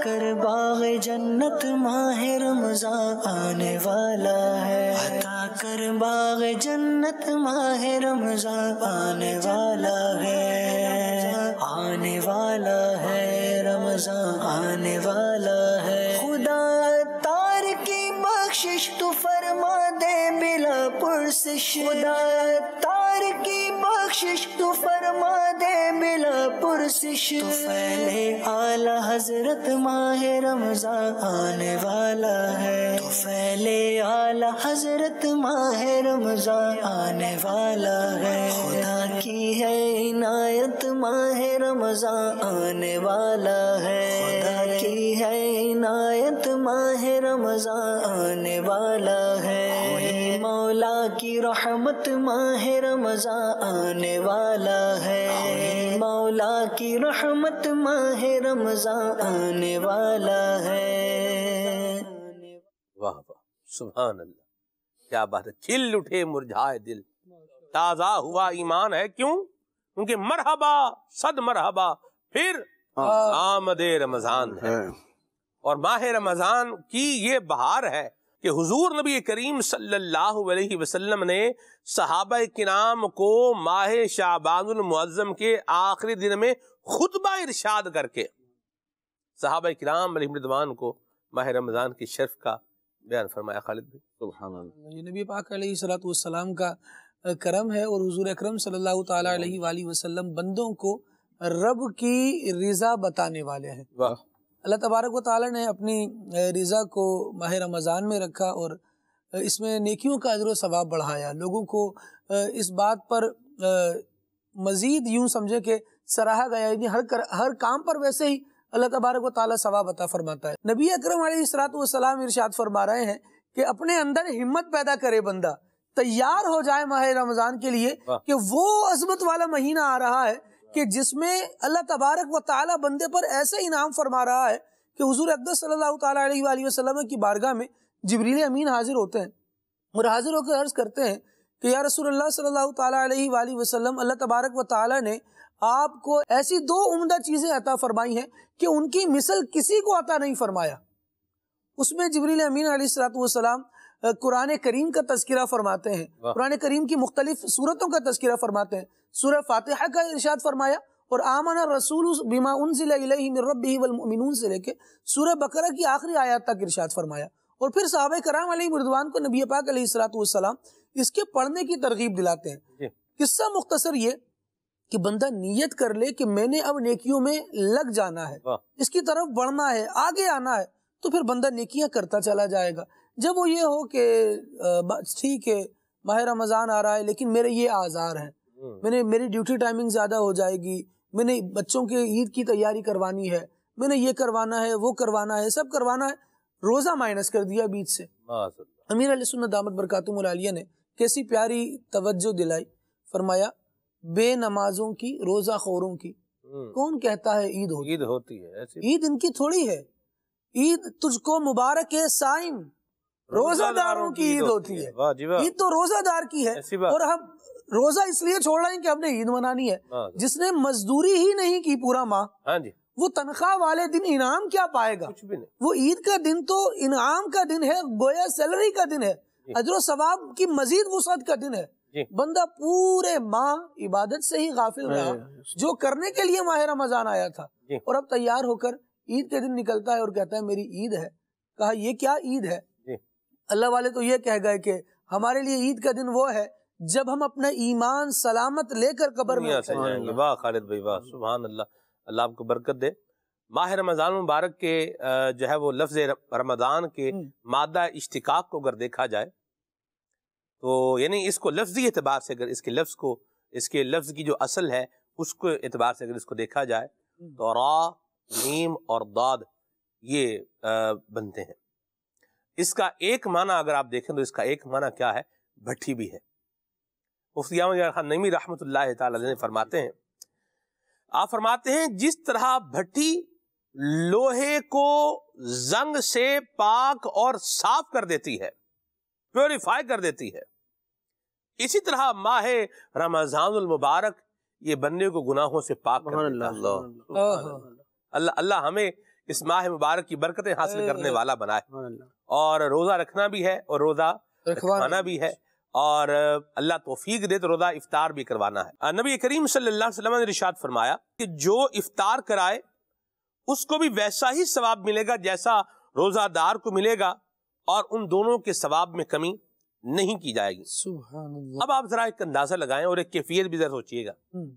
कर बाग जन्नत माह रमजा आने वाला है अता कर बाग जन्नत माह रमजा आने वाला है आने वाला है रमजा आने वाला बख्शिश तो फरमा दे बिला पुरसिश खुदा तार की बख्शिश तो फरमा दे बिला पुरसिश तो फैले आला हजरत माह रमजान आने वाला है तो फैले आला हजरत माह रमजान आने वाला है खुदा की है इनायत माह रमजान आने वाला है खुदा की है इनायत माह रमज़ान आने वाला है मौला की रहमत माह रमज़ान आने वाला है मौला की रहमत माह रमज़ान आने वाला है वाह वाह सुबह अल्लाह क्या बात है खिल उठे मुरझाए दिल ताजा हुआ ईमान है क्यों क्योंकि मरहबा सद मरहबा फिर हाँ। आमदे रमजान है हाँ। और माह रमज़ान की ये बहार है कि हुजूर नबी करीम सल्लल्लाहु अलैहि वसल्लम ने सहाब नाम को माह शाहबाजुलमज़म के आखिरी दिन में खुतबा इरशाद करके सहाब किराम रहमान को माह रमज़ान की शर्फ का बयान फरमाया खालिद भाई ये नबी पाक सलाम का करम है और हुजूर अकरम सल्लल्लाहु अलैहि वसल्लम बंदों को रब की रिजा बताने वाले हैं वाह अल्लाह तबारक व ने अपनी रज़ा को माह रमज़ान में रखा और इसमें नेकियों का अजर सवाब बढ़ाया लोगों को इस बात पर मज़ीद यूँ समझे कि सराहा गया यानी हर कर, हर काम पर वैसे ही अल्लाह तबारक व ताली सवाब अता फ़रमाता है नबी अक्रम सलाम इरशाद फरमा रहे हैं कि अपने अंदर हिम्मत पैदा करे बंदा तैयार हो जाए माह रमज़ान के लिए कि वो अजमत वाला महीना आ रहा है कि जिसमें अल्लाह तबारक व ताली बंदे पर ऐसे इनाम फरमा रहा है कि हजूर अकदर सल्लल्लाहु अलैहि वसल्लम की बारगाह में जबरील अमीन हाजिर होते हैं और हाजिर होकर अर्ज़ करते हैं कि या रसूल सल्लल्लाहु अलैहि वसल्लम अल्लाह तबारक व ताली ने आपको ऐसी दो उमदा चीज़ें अता फरमाई हैं कि उनकी मिसल किसी को अता नहीं फरमाया उसमें जबरील अमीन सलाम कुरान करीम का तस्करा फरमाते हैं कुरान करीम की मुख्तलिफ सूरतों का तस्करा फरमाते हैं सूर फातह का इर्शाद फरमाया और आमना रसूल बीमा से लेके सूर बकरा की आखिरी आयात तक इर्शाद फरमाया और फिर साहब कराम मरदवान को नबी पाक सलाम इसके पढ़ने की तरगीब दिलाते हैं किस्सा मुख्तसर ये कि बंदा नीयत कर ले कि मैंने अब नेकियों में लग जाना है इसकी तरफ बढ़ना है आगे आना है तो फिर बंदा नेकियां करता चला जाएगा जब वो ये हो कि ठीक है माह रमज़ान आ रहा है लेकिन मेरे ये आज़ार हैं हम्म। मैंने मेरी ड्यूटी टाइमिंग ज़्यादा हो जाएगी मैंने बच्चों के ईद की तैयारी करवानी है मैंने ये करवाना है वो करवाना है सब करवाना है रोज़ा माइनस कर दिया बीच से अमीर अलसन्नत दामद बरकातुमलिया ने कैसी प्यारी तवज्जो दिलाई फरमाया बे नमाजों की रोज़ा खोरों की हम्म। कौन कहता है ईद होती ईद होती है ईद इनकी थोड़ी है ईद तुझको मुबारक है साइम रोजादारों की ईद होती है ईद तो रोजादार की है और हम रोजा इसलिए छोड़ रहे हैं कि हमने ईद मनानी है हाँ जिसने मजदूरी ही नहीं की पूरा माह हाँ वो तनख्वाह वाले दिन इनाम क्या पाएगा कुछ भी नहीं वो ईद का दिन तो इनाम का दिन है गोया सैलरी का दिन है अजर सवाब की मजीद वसत का दिन है बंदा पूरे माह इबादत से ही गाफिल हाँ, रहा जो करने के लिए माह रमजान आया था और अब तैयार होकर ईद के दिन निकलता है और कहता है मेरी ईद है कहा यह क्या ईद है अल्लाह वाले तो ये कह गए कि हमारे लिए ईद का दिन वो है जब हम अपना ईमान सलामत लेकर कब्र में वाह खालिद भाई वाह हम्म। सुबह अल्लाह अल्लाह आपको बरकत दे माह रमज़ान मुबारक के जो है वो लफ्ज़ रमज़ान के हम्म। मादा इश्तिकाक को अगर देखा जाए तो यानी इसको लफ्ज़ी एतबार से अगर इसके लफ्ज़ को इसके लफ्ज़ की जो असल है उसको एतबार से अगर इसको देखा जाए हम्म। तो रा नीम और दाद ये बनते हैं इसका एक माना अगर आप देखें तो इसका एक माना क्या है भट्टी भी है ने फरमाते हैं आप फरमाते हैं जिस तरह भट्टी लोहे को जंग से पाक और साफ कर देती है प्योरीफाई कर देती है इसी तरह माह रमजान मुबारक ये बनने को गुनाहों से पाक कर देता है अल्लाह अल्लाह हमें इस माह मुबारक की बरकतें हासिल करने वाला बनाए और रोज़ा रखना भी है और रोज़ा रखवाना भी है और अल्लाह तोफीक दे तो रोज़ा इफ्तार भी करवाना है नबी करीम सल्लाम ने रिशात फरमाया कि जो इफ्तार कराए उसको भी वैसा ही सवाब मिलेगा जैसा रोज़ादार को मिलेगा और उन दोनों के सवाब में कमी नहीं की जाएगी अब आप जरा एक अंदाज़ा लगाएं और एक कैफियत भी जरा सोचिएगा हम्म।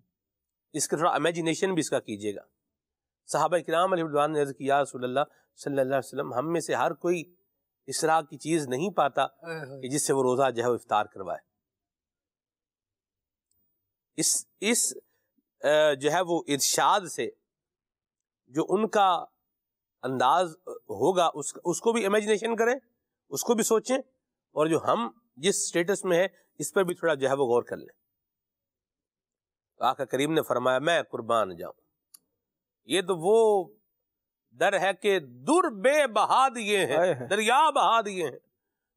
इसका थोड़ा इमेजिनेशन भी इसका कीजिएगा साहब कराम ने किया सल्ला वसम हम में से हर कोई इसरा की चीज़ नहीं पाता कि जिससे वो रोज़ा जो है वो इफ्तार करवाए इस इस जो है वो इर्शाद से जो उनका अंदाज होगा उस उसको भी इमेजिनेशन करें उसको भी सोचें और जो हम जिस स्टेटस में है इस पर भी थोड़ा जो है वो गौर कर लें तो आका करीम ने फरमाया मैं कुर्बान जाऊं ये तो वो दर है कि दुर बे बहा दिए हैं दरिया बहा दिए हैं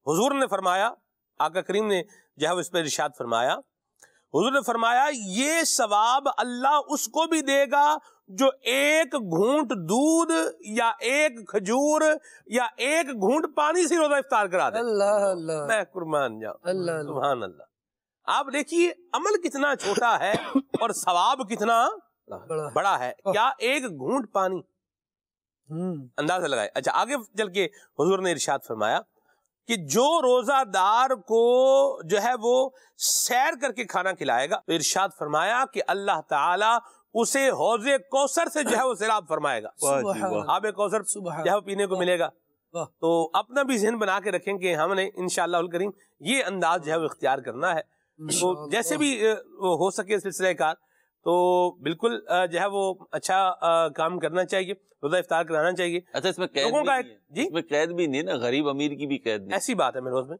हुजूर ने फरमाया आका करीम ने जो है उस पर इर्शाद फरमाया हुजूर ने फरमाया ये सवाब अल्लाह उसको भी देगा जो एक घूंट दूध या एक खजूर या एक घूंट पानी से रोजा इफ्तार करा दे अल्लाह अल्लाह मैं कुर्बान जाऊं अल्लाह सुबहान अल्लाह आप देखिए अमल कितना छोटा है और सवाब कितना बड़ा, बड़ा है क्या एक घूंट पानी हम्म। अंदाजा लगाए अच्छा आगे चल के हजूर ने इर्शाद फरमाया कि जो रोजादार को जो है वो सैर करके खाना खिलाएगा तो इर्शाद फरमाया कि अल्लाह ताला उसे हौजे कौसर से जो है वो सैराब फरमाएगा एक कौसर जो है पीने को मिलेगा तो अपना भी जहन बना के रखें कि हमने इन करीम ये अंदाज जो है वो इख्तियार करना है तो जैसे भी हो सके सिलसिलेकार तो बिल्कुल जो है वो अच्छा काम करना चाहिए रोजा इफ्तार कराना चाहिए अच्छा इसमें कैद लोगों का जी इसमें कैद भी नहीं ना गरीब अमीर की भी कैद नहीं ऐसी बात है मेरे में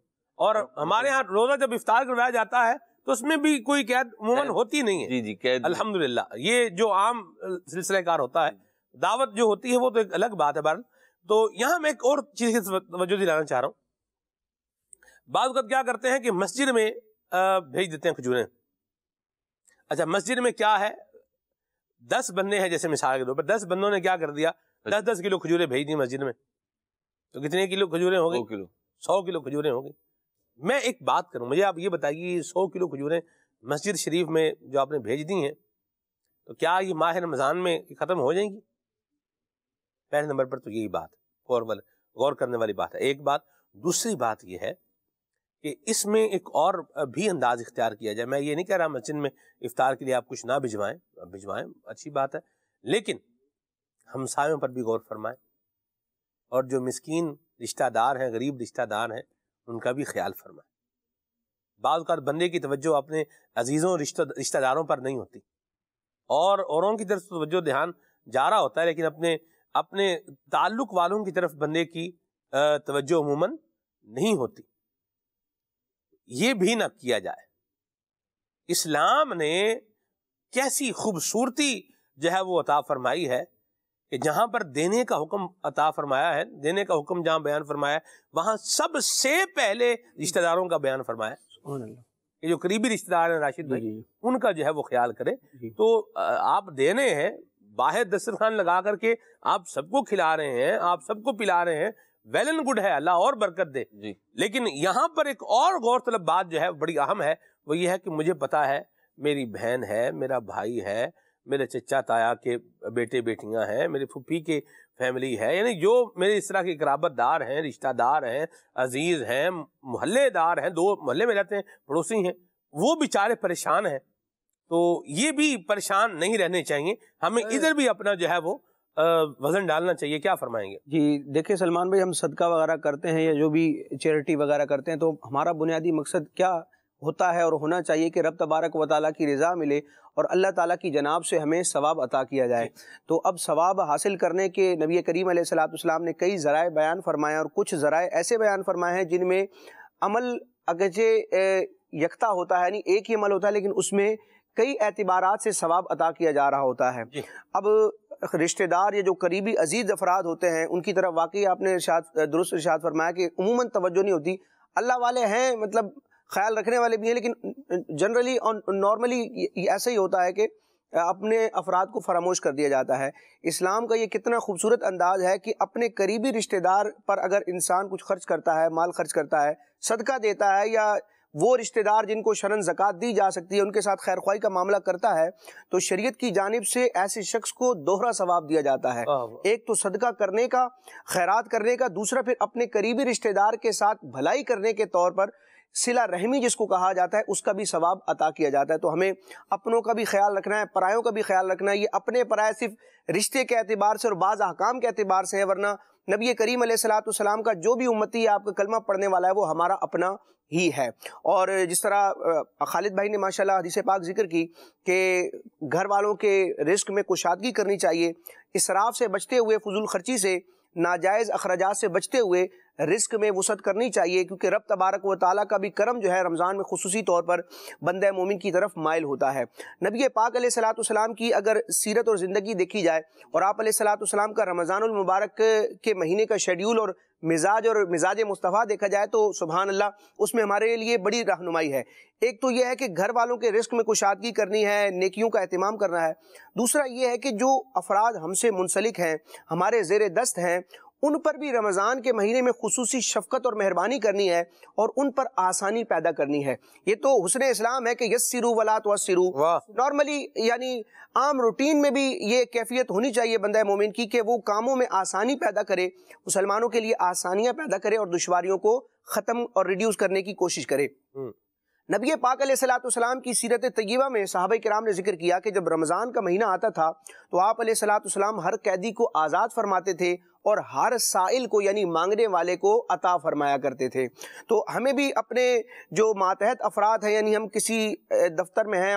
और हाँ, हमारे यहाँ रोजा जब इफ्तार करवाया जाता है तो उसमें भी कोई कैद उमूमन होती नहीं है जी जी कैद अल्हम्दुलिल्लाह ये जो आम सिलसिलेकार होता है दावत जो होती है वो तो एक अलग बात है बहर तो यहाँ मैं एक और चीज की तवज्जो दिलाना चाह रहा हूँ बाद क्या करते हैं कि मस्जिद में भेज देते हैं खजूरें अच्छा मस्जिद में क्या है दस बंदे हैं जैसे मिसाल के तौर पर दस बंदों ने क्या कर दिया अच्छा। दस दस किलो खजूरें भेज दी मस्जिद में तो कितने किलो खजूरें हो गई किलो सौ किलो खजूरें हो गई मैं एक बात करूं मुझे आप ये बताइए सौ किलो खजूरें मस्जिद शरीफ में जो आपने भेज दी हैं तो क्या ये माह रमज़ान में ख़त्म हो जाएंगी पहले नंबर पर तो यही बात गौर गौर करने वाली बात है एक बात दूसरी बात यह है कि इसमें एक और भी अंदाज इख्तियार किया जाए मैं ये नहीं कह रहा मस्जिद में इफ्तार के लिए आप कुछ ना भिजवाएं भिजवाएं अच्छी बात है लेकिन हमसायों पर भी गौर फरमाएं और जो मिसकीन रिश्तेदार हैं गरीब रिश्तेदार हैं उनका भी ख्याल फरमाएं बाज़ात बंदे की तवज्जो अपने अजीज़ों रिश्तेदारों पर नहीं होती और औरों की तरफ तो तवज्जो ध्यान जा रहा होता है लेकिन अपने अपने ताल्लुक वालों की तरफ बंदे की तवज्जो अमूमन नहीं होती ये भी ना किया जाए इस्लाम ने कैसी खूबसूरती जो है वो अता फरमाई है कि जहां पर देने का हुक्म अता फरमाया है देने का हुक्म जहाँ बयान फरमाया वहां सबसे पहले रिश्तेदारों का बयान फरमाया ये जो करीबी रिश्तेदार हैं राशिद भाई उनका जो है वो ख्याल करें तो आप देने हैं बाहर दस्तरखान लगा करके आप सबको खिला रहे हैं आप सबको पिला रहे हैं वेल एंड गुड है अल्लाह और बरकत दे जी लेकिन यहाँ पर एक और गौरतलब बात जो है बड़ी अहम है वो ये है कि मुझे पता है मेरी बहन है मेरा भाई है मेरे चचा ताया के बेटे बेटियां हैं मेरी फूफी के फैमिली है यानी जो मेरे इस तरह के कराबतदार हैं रिश्तेदार हैं अजीज़ हैं मोहल्लेदार हैं दो मोहल्ले में रहते हैं पड़ोसी हैं वो बेचारे परेशान हैं तो ये भी परेशान नहीं रहने चाहिए हमें इधर भी अपना जो है वो वजन डालना चाहिए क्या फरमाएंगे जी देखिए सलमान भाई हम सदका वगैरह करते हैं या जो भी चैरिटी वगैरह करते हैं तो हमारा बुनियादी मकसद क्या होता है और होना चाहिए कि रब तबारक व ताली की रज़ा मिले और अल्लाह ताला की जनाब से हमें सवाब अता किया जाए तो अब सवाब हासिल करने के नबी करीम सलाम ने कई ज़राए बयान फरमाए और कुछ ज़राए ऐसे बयान फरमाए हैं जिनमें अमल अगजे यकता होता है यानी एक ही अमल होता है लेकिन उसमें कई एतबार से सवाब अता किया जा रहा होता है अब रिश्तेदार या जो करीबी अजीज़ अफराद होते हैं उनकी तरफ वाकई आपने इर्शाद दुरुस्त इर्शाद फरमाया कि उमूमन तवज्जो नहीं होती अल्लाह वाले हैं मतलब ख्याल रखने वाले भी हैं लेकिन जनरली और नॉर्मली ऐसा ही होता है कि अपने अफराद को फरामोश कर दिया जाता है इस्लाम का ये कितना खूबसूरत अंदाज है कि अपने करीबी रिश्तेदार पर अगर इंसान कुछ खर्च करता है माल खर्च करता है सदका देता है या वो रिश्तेदार जिनको शरण ज़क़़त दी जा सकती है उनके साथ खैर ख्वाही का मामला करता है तो शरीयत की जानब से ऐसे शख्स को दोहरा सवाब दिया जाता है एक तो सदका करने का खैरात करने का दूसरा फिर अपने करीबी रिश्तेदार के साथ भलाई करने के तौर पर सिला रहमी जिसको कहा जाता है उसका भी सवाब अता किया जाता है तो हमें अपनों का भी ख्याल रखना है परायों का भी ख्याल रखना है ये अपने पराए सिर्फ रिश्ते के अतबार से और बाज़ अहकाम के अतबार से है वरना नबी करीम सलाम का जो भी उम्मती आपका कलमा पढ़ने वाला है वो हमारा अपना ही है और जिस तरह खालिद भाई ने माशाल्लाह हदीस पाक जिक्र की कि घर वालों के रिस्क में कुशादगी करनी चाहिए इसराफ से बचते हुए फजूल खर्ची से नाजायज़ अखराज से बचते हुए रिस्क में वसत करनी चाहिए क्योंकि रब तबारक व ताली का भी करम जो है रमज़ान में खसूसी तौर पर बंद मोमिन की तरफ मायल होता है नबी पाक सलाम की अगर सीरत और ज़िंदगी देखी जाए और आप सलाम का रमज़ानमबारक के महीने का शेड्यूल और मिजाज और मिजाज मुस्तफ़ा देखा जाए तो सुबहान अल्लाह उसमें हमारे लिए बड़ी रहनुमाई है एक तो यह है कि घर वालों के रिस्क में कुशादगी करनी है नेकियों का अहतमाम करना है दूसरा ये है कि जो अफराद हमसे मुंसलिक हैं हमारे जेर दस्त हैं उन पर भी रमज़ान के महीने में खसूस शफकत और मेहरबानी करनी है और उन पर आसानी पैदा करनी है ये तो हसन इस्लाम है कि यस्सिरू वला सिरू नॉर्मली यानी आम रूटीन में भी ये कैफियत होनी चाहिए बंद मोमिन की कि वो कामों में आसानी पैदा करे मुसलमानों के लिए आसानियाँ पैदा करे और दुशारियों को ख़त्म और रिड्यूस करने की कोशिश करे हम्म। नबी पाक सलाम की सीरत तयबा में साहब कराम ने जिक्र किया कि जब रमज़ान का महीना आता था तो आप सलाम हर कैदी को आज़ाद फरमाते थे और हर साइल को यानी मांगने वाले को अता फरमाया करते थे तो हमें भी अपने जो मातहत अफराद हैं यानी हम किसी दफ्तर में हैं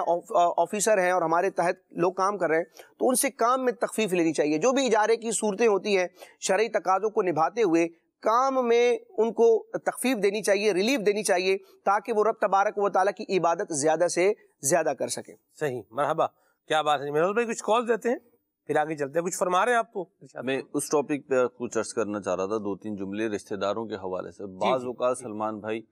ऑफिसर हैं और हमारे तहत लोग काम कर रहे हैं तो उनसे काम में तकफीफ लेनी चाहिए जो भी इजारे की सूरतें होती हैं शर्य तकाज़ों को निभाते हुए काम में उनको तकफीफ देनी चाहिए रिलीफ देनी चाहिए ताकि वो रब तबारक व ताली की इबादत ज़्यादा से ज़्यादा कर सके सही मरहबा क्या बात है मेहनत भाई कुछ कॉल देते हैं फिर आगे चलते हैं कुछ फरमा रहे हैं आप तो अच्छा। मैं उस टॉपिक पे कुछ अर्ज करना चाह रहा था दो तीन जुमले रिश्तेदारों के हवाले से बाज़ सलमान भाई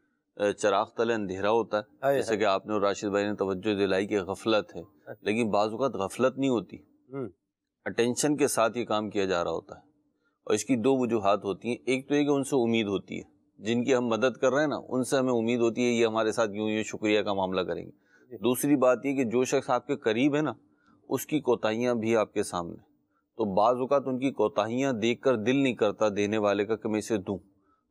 चराग तले अंधेरा होता है हाँ जैसे कि आपने और राशिद भाई ने तवज्जो दिलाई कि गफलत है अच्छा। लेकिन बाज़ गफलत नहीं होती अटेंशन हम्म। के साथ ये काम किया जा रहा होता है और इसकी दो वजूहत होती हैं एक तो ये कि उनसे उम्मीद होती है जिनकी हम मदद कर रहे हैं ना उनसे हमें उम्मीद होती है ये हमारे साथ यूँ यूँ शुक्रिया का मामला करेंगे दूसरी बात ये कि जो शख्स आपके करीब है ना उसकी कोताहियाँ भी आपके सामने तो बाज़ात उनकी कोताहियाँ देख कर दिल नहीं करता देने वाले का कि मैं इसे दूँ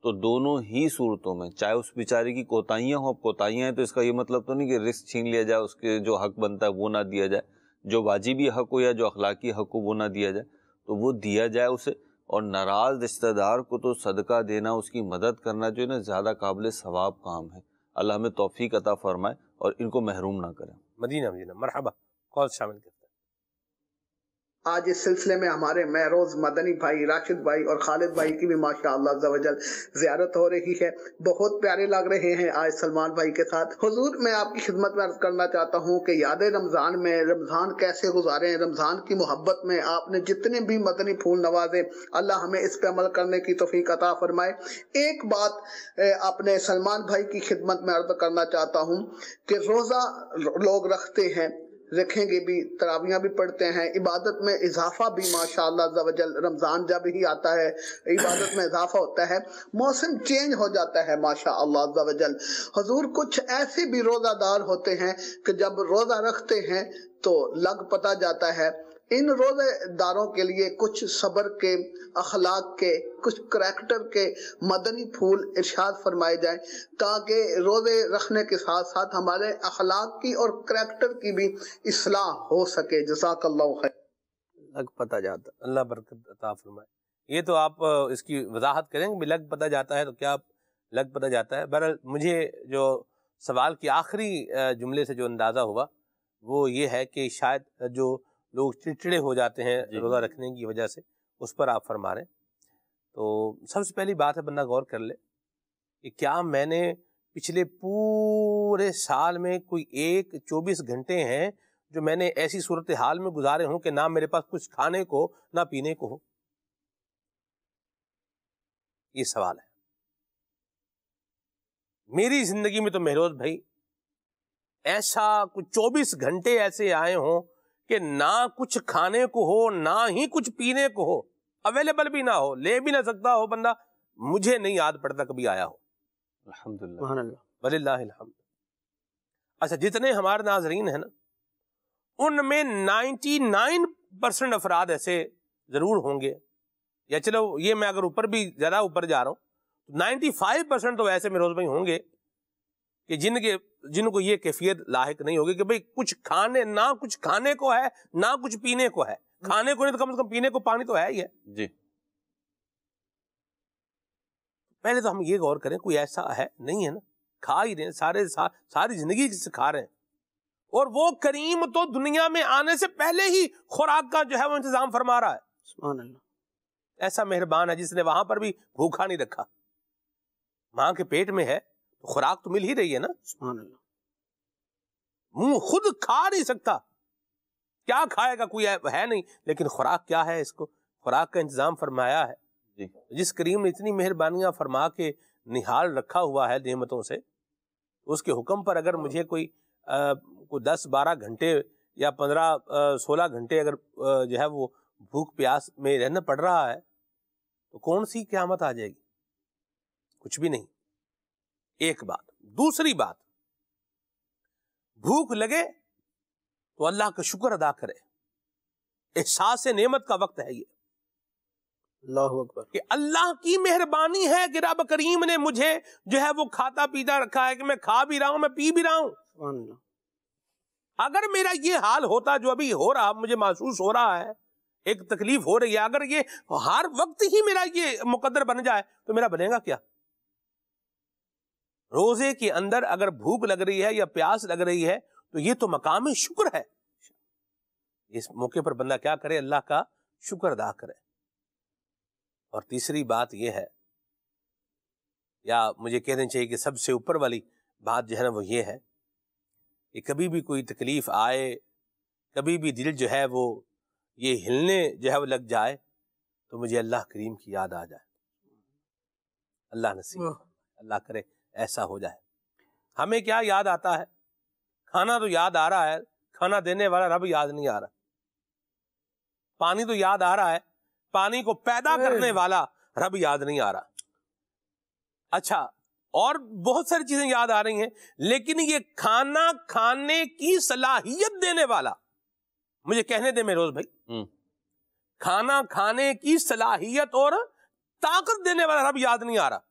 तो दोनों ही सूरतों में चाहे उस बेचारे की कोताहियाँ हों कोताहियाँ हैं तो इसका ये मतलब तो नहीं कि रिस्क छीन लिया जाए उसके जो हक बनता है वो ना दिया जाए जो वाजिबी हक हो या जो अखलाकी हक हो वो ना दिया जाए तो वो दिया जाए उसे और नाराज़ रिश्तेदार को तो सदका देना उसकी मदद करना जो है ना ज़्यादा काबिल सवाब काम है अल्लाह हमें तोफ़ी अता फ़रमाए और इनको महरूम ना करें मदीना मदीना मरहबा कौन शामिल करें आज इस सिलसिले में हमारे महरोज मदनी भाई राशिद भाई और खालिद भाई की भी माशा वजल ज्यारत हो रही है बहुत प्यारे लग रहे हैं आज सलमान भाई के साथ हजूर मैं आपकी खिदमत में अर्ज करना चाहता हूँ कि याद रमज़ान में रमज़ान कैसे गुजारे हैं रमज़ान की मोहब्बत में आपने जितने भी मदनी फूल नवाजे अल्लाह हमें इस पर अमल करने की तोफ़ी अता फरमाए एक बात अपने सलमान भाई की खिदमत में अर्ज करना चाहता हूँ कि रोज़ा लोग रखते हैं रखेंगे भी तरावियाँ भी पढ़ते हैं इबादत में इजाफा भी माशा वजल रमज़ान जब ही आता है इबादत में इजाफा होता है मौसम चेंज हो जाता है माशा वजल हजूर कुछ ऐसे भी रोज़ादार होते हैं कि जब रोज़ा रखते हैं तो लग पता जाता है इन रोजेदारों के लिए कुछ सबर के अखलाक के कुछ करैक्टर के मदनी फूल इर्शाद फरमाए जाए ताकि रोजे रखने के साथ साथ हमारे अखलाक की और करैक्टर की भी असलाह हो सके जसाक लग पता जाता अल्लाह बरकत फरमाए ये तो आप इसकी वजाहत करेंगे लग पता जाता है तो क्या लग पता जाता है बहरहाल मुझे जो सवाल की आखिरी जुमले से जो अंदाज़ा हुआ वो ये है कि शायद जो लोग चिड़चिड़े हो जाते हैं रोज़ा रखने की वजह से उस पर आप फरमा रहे तो सबसे पहली बात है बंदा गौर कर ले कि क्या मैंने पिछले पूरे साल में कोई एक चौबीस घंटे हैं जो मैंने ऐसी सूरत हाल में गुजारे हों कि ना मेरे पास कुछ खाने को ना पीने को हो ये सवाल है मेरी जिंदगी में तो महरोज भाई ऐसा कुछ चौबीस घंटे ऐसे आए हों कि ना कुछ खाने को हो ना ही कुछ पीने को हो अवेलेबल भी ना हो ले भी ना सकता हो बंदा मुझे नहीं याद पड़ता कभी आया हो अल्हम्दुलिल्लाह अच्छा जितने हमारे नाजरीन है ना उनमें नाइन परसेंट अफराद ऐसे ज़रूर होंगे या चलो ये मैं अगर ऊपर भी ज़्यादा ऊपर जा रहा हूँ तो फाइव परसेंट तो ऐसे मेरे भाई होंगे कि जिनके जिनको ये कैफियत लाक नहीं होगी कि भाई कुछ खाने ना कुछ खाने को है ना कुछ पीने को है खाने को नहीं तो कम से कम पीने को पानी तो है ही है जी पहले तो हम ये गौर करें कोई ऐसा है नहीं है ना खा ही रहे सारे सा, सारी जिंदगी से खा रहे हैं और वो करीम तो दुनिया में आने से पहले ही खुराक का जो है वो इंतजाम फरमा रहा है ऐसा मेहरबान है जिसने वहां पर भी भूखा नहीं रखा मां के पेट में है खुराक तो मिल ही रही है ना मुंह खुद खा नहीं सकता क्या खाएगा कोई है, है नहीं लेकिन खुराक क्या है इसको खुराक का इंतजाम फरमाया है जी। जिस करीम ने इतनी मेहरबानियां फरमा के निहाल रखा हुआ है नियमतों से उसके हुक्म पर अगर मुझे कोई आ, को दस बारह घंटे या पंद्रह सोलह घंटे अगर आ, जो है वो भूख प्यास में रहना पड़ रहा है तो कौन सी क्यामत आ जाएगी कुछ भी नहीं एक बात दूसरी बात भूख लगे तो अल्लाह का शुक्र अदा करे एहसास नेमत का वक्त है ये कि अल्लाह की मेहरबानी है कि रब करीम ने मुझे जो है वो खाता पीता रखा है कि मैं खा भी रहा हूं मैं पी भी रहा हूं अगर मेरा ये हाल होता जो अभी हो रहा मुझे महसूस हो रहा है एक तकलीफ हो रही है अगर ये हर वक्त ही मेरा ये मुकदर बन जाए तो मेरा बनेगा क्या रोजे के अंदर अगर भूख लग रही है या प्यास लग रही है तो ये तो मकाम शुक्र है इस मौके पर बंदा क्या करे अल्लाह का शुक्र अदा करे और तीसरी बात यह है या मुझे कह देना चाहिए कि सबसे ऊपर वाली बात जो है ना वो ये है कि कभी भी कोई तकलीफ आए कभी भी दिल जो है वो ये हिलने जो है वो लग जाए तो मुझे अल्लाह करीम की याद आ जाए अल्लाह नसीब अल्लाह करे ऐसा हो जाए हमें क्या याद आता है खाना तो याद आ रहा है खाना देने वाला रब याद नहीं आ रहा पानी तो याद आ रहा है पानी को पैदा करने वाला रब याद नहीं आ रहा अच्छा और बहुत सारी चीजें याद आ रही हैं लेकिन ये खाना खाने की सलाहियत देने वाला मुझे कहने दे मेरोज भाई हम्म। खाना खाने की सलाहियत और ताकत देने वाला रब याद नहीं आ रहा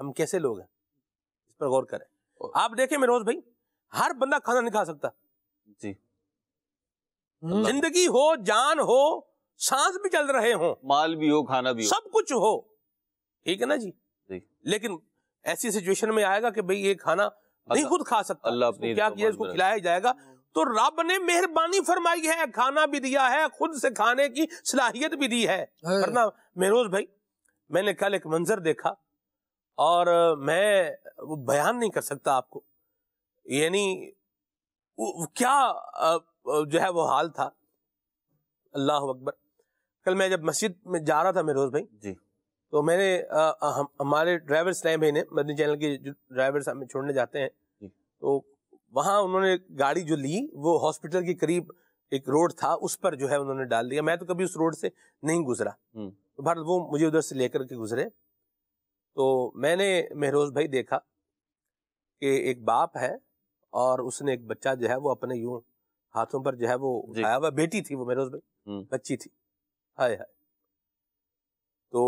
हम कैसे लोग हैं इस पर गौर करें आप देखें मेरोज भाई हर बंदा खाना नहीं खा सकता जी जिंदगी हो जान हो सांस भी चल रहे हो माल भी हो खाना भी हो सब कुछ हो ठीक है ना जी लेकिन ऐसी सिचुएशन में आएगा कि भाई ये खाना नहीं खुद खा सकता अल्लाह क्या किया इसको खिलाया जाएगा तो रब ने मेहरबानी फरमाई है खाना भी दिया है खुद से खाने की सलाहियत भी दी है वरना मेरोज भाई मैंने कल एक मंजर देखा और मैं वो बयान नहीं कर सकता आपको यानी क्या जो है वो हाल था अल्लाह अकबर कल मैं जब मस्जिद में जा रहा था मेरे रोज भाई जी तो मैंने हम, हमारे ड्राइवर स्लैम भाई ने मदनी चैनल के जो ड्राइवर साहब छोड़ने जाते हैं जी। तो वहाँ उन्होंने गाड़ी जो ली वो हॉस्पिटल के करीब एक रोड था उस पर जो है उन्होंने डाल दिया मैं तो कभी उस रोड से नहीं गुजरा तो हम्म। भारत वो मुझे उधर से लेकर के गुजरे तो मैंने मेहरोज भाई देखा कि एक बाप है और उसने एक बच्चा जो है वो अपने यूं हाथों पर जो है वो उठाया हुआ बेटी थी वो महरोज भाई हम्म। बच्ची थी हाय हाय तो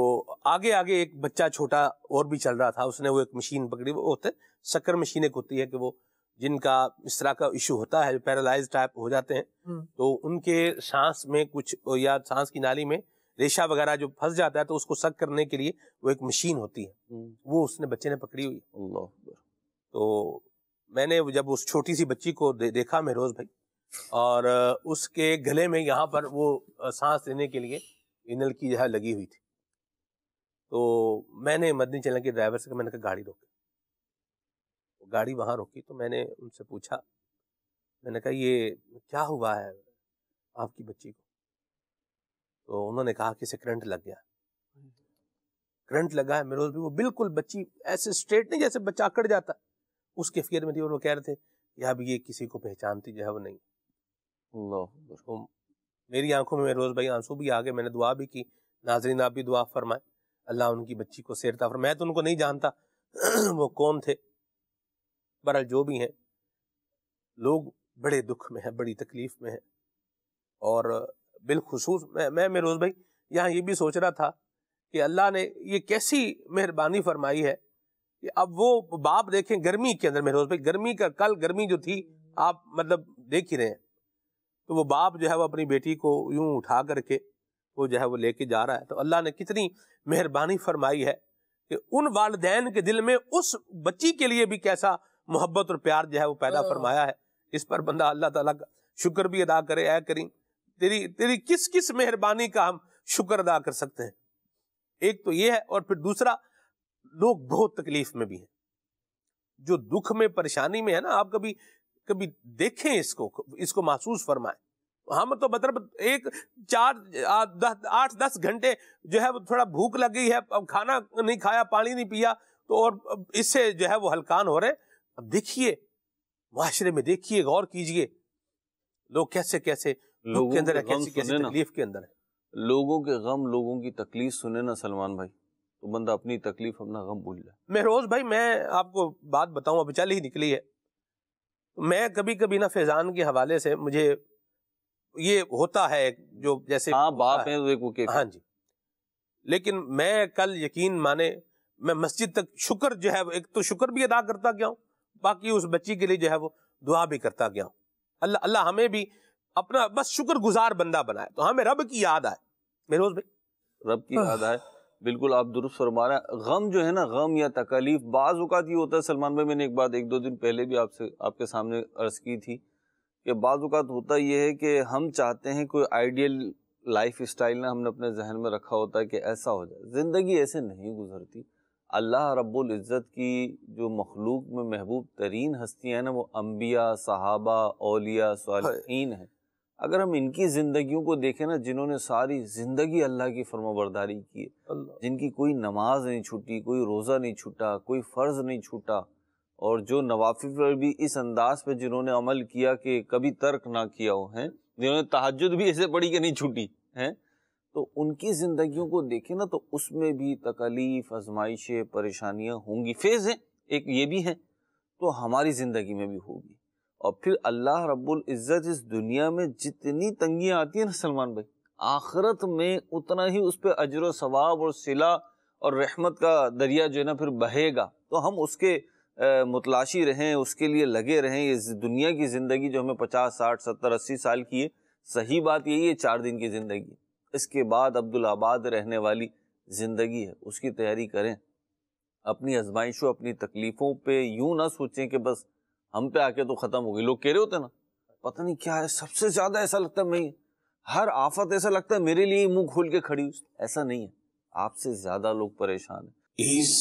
आगे आगे एक बच्चा छोटा और भी चल रहा था उसने वो एक मशीन पकड़ी वो होते शक्कर मशीन एक होती है कि वो जिनका इस तरह का इशू होता है पैरालाइज टाइप हो जाते हैं हम्म। तो उनके सांस में कुछ या सांस की नाली में रेशा वगैरह जो फंस जाता है तो उसको सक करने के लिए वो एक मशीन होती है हम्म। वो उसने बच्चे ने पकड़ी हुई तो मैंने जब उस छोटी सी बच्ची को दे, देखा मेहरोज भाई और उसके गले में यहाँ पर वो सांस लेने के लिए इनल की जहाँ लगी हुई थी तो मैंने मदनी चलन के ड्राइवर से मैंने कहा गाड़ी रोकी तो गाड़ी वहाँ रोकी तो मैंने उनसे पूछा मैंने कहा ये क्या हुआ है आपकी बच्ची को तो उन्होंने कहा कि इसे करंट लग गया हम्म। करंट लगा है मेरे भी वो बिल्कुल बच्ची ऐसे स्ट्रेट नहीं जैसे बच्चा अकड़ जाता उसके फिक्र में थी और वो कह रहे थे कि अब ये किसी को पहचानती जो है वो नहीं तो मेरी आंखों में मेरोज भाई आंसू भी आ गए मैंने दुआ भी की नाजरीन आप भी दुआ फरमाए अल्लाह उनकी बच्ची को सेरता फरमाए मैं तो उनको नहीं जानता [clears throat] वो कौन थे बहरहाल जो भी हैं लोग बड़े दुख में हैं बड़ी तकलीफ में हैं और बिलखसूस मैं मैं मेरोज भाई यहाँ ये भी सोच रहा था कि अल्लाह ने ये कैसी मेहरबानी फरमाई है कि अब वो बाप देखें गर्मी के अंदर मेरोज़ भाई गर्मी का कल गर्मी जो थी आप मतलब देख ही रहे हैं तो वो बाप जो है वो अपनी बेटी को यूं उठा करके वो जो है वो लेके जा रहा है तो अल्लाह ने कितनी मेहरबानी फरमाई है कि उन वालदेन के दिल में उस बच्ची के लिए भी कैसा मोहब्बत और प्यार जो है वो पैदा हाँ। फरमाया है इस पर बंदा अल्लाह ताला का शुक्र भी अदा करे ऐ करीम तेरी तेरी किस किस मेहरबानी का हम शुक्र अदा कर सकते हैं एक तो ये है और फिर दूसरा लोग बहुत तकलीफ में भी हैं जो दुख में परेशानी में है ना आप कभी कभी देखें इसको इसको महसूस फरमाएं हम हाँ, मतलब तो मतलब एक चार आठ दस घंटे जो है वो थोड़ा भूख लग गई है अब खाना नहीं खाया पानी नहीं पिया तो और इससे जो है वो हलकान हो रहे अब देखिए माशरे में देखिए गौर कीजिए लोग कैसे कैसे लोगों के अंदर तकलीफ के अंदर लोगों के गम लोगों की तकलीफ सुने ना सलमान भाई तो बंदा अपनी तकलीफ अपना गम भूल जाए महरोज भाई मैं आपको बात बताऊं अभी चल ही निकली है मैं कभी कभी ना फैजान के हवाले से मुझे ये होता है जो जैसे हाँ बाप है, है तो एक हाँ जी लेकिन मैं कल यकीन माने मैं मस्जिद तक शुक्र जो है एक तो शुक्र भी अदा करता गया हूँ बाकी उस बच्ची के लिए जो है वो दुआ भी करता गया हूँ अल्लाह अल्लाह हमें भी अपना बस शुक्रगुजार बंदा बनाए तो हमें रब की याद आए मेरोज भाई रब की याद आए बिल्कुल आप दुरुस्त फरमा रहे हैं गम जो है ना गम या तकलीफ बाज़ ये होता है सलमान भाई मैंने एक बात एक दो दिन पहले भी आपसे आपके सामने अर्ज की थी कि बाज़ होता यह है कि हम चाहते हैं कोई आइडियल लाइफ स्टाइल ना हमने अपने जहन में रखा होता है कि ऐसा हो जाए ज़िंदगी ऐसे नहीं गुजरती अल्लाह रब्बुल इज़्ज़त की जो मखलूक में महबूब तरीन हस्तियाँ हैं ना वो अम्बिया सहाबा ओलिया सालिन हैं अगर हम इनकी ज़िंदगियों को देखें ना जिन्होंने सारी ज़िंदगी अल्लाह की फर्माबरदारी की है जिनकी कोई नमाज नहीं छूटी कोई रोज़ा नहीं छूटा कोई फ़र्ज़ नहीं छूटा और जो नवाफि पर भी इस अंदाज पे जिन्होंने अमल किया कि कभी तर्क ना किया हो हैं जिन्होंने तहजद भी ऐसे पढ़ी कि नहीं छूटी हैं तो उनकी ज़िंदगियों को देखें ना तो उसमें भी तकलीफ़ आजमाइशें परेशानियाँ होंगी फेज़ हैं एक ये भी हैं तो हमारी ज़िंदगी में भी होगी और फिर अल्लाह रब्बुल इज़्ज़त इस दुनिया में जितनी तंगियाँ आती हैं ना सलमान भाई आखरत में उतना ही उस पर अजर सवाब और सिला और रहमत का दरिया जो है ना फिर बहेगा तो हम उसके मुतलाशी रहें उसके लिए लगे रहें ये दुनिया की ज़िंदगी जो हमें पचास साठ सत्तर अस्सी साल की है सही बात यही है चार दिन की ज़िंदगी इसके बाद अब्दुलाबाद रहने वाली ज़िंदगी है उसकी तैयारी करें अपनी आजमाइशों अपनी तकलीफ़ों पे यूँ ना सोचें कि बस हम पे आके तो ख़त्म हो गई लोग कह रहे होते ना पता नहीं क्या है सबसे ज़्यादा ऐसा लगता है मैं हर आफत ऐसा लगता है मेरे लिए मुंह खोल के खड़ी ऐसा नहीं है आपसे ज़्यादा लोग परेशान है इस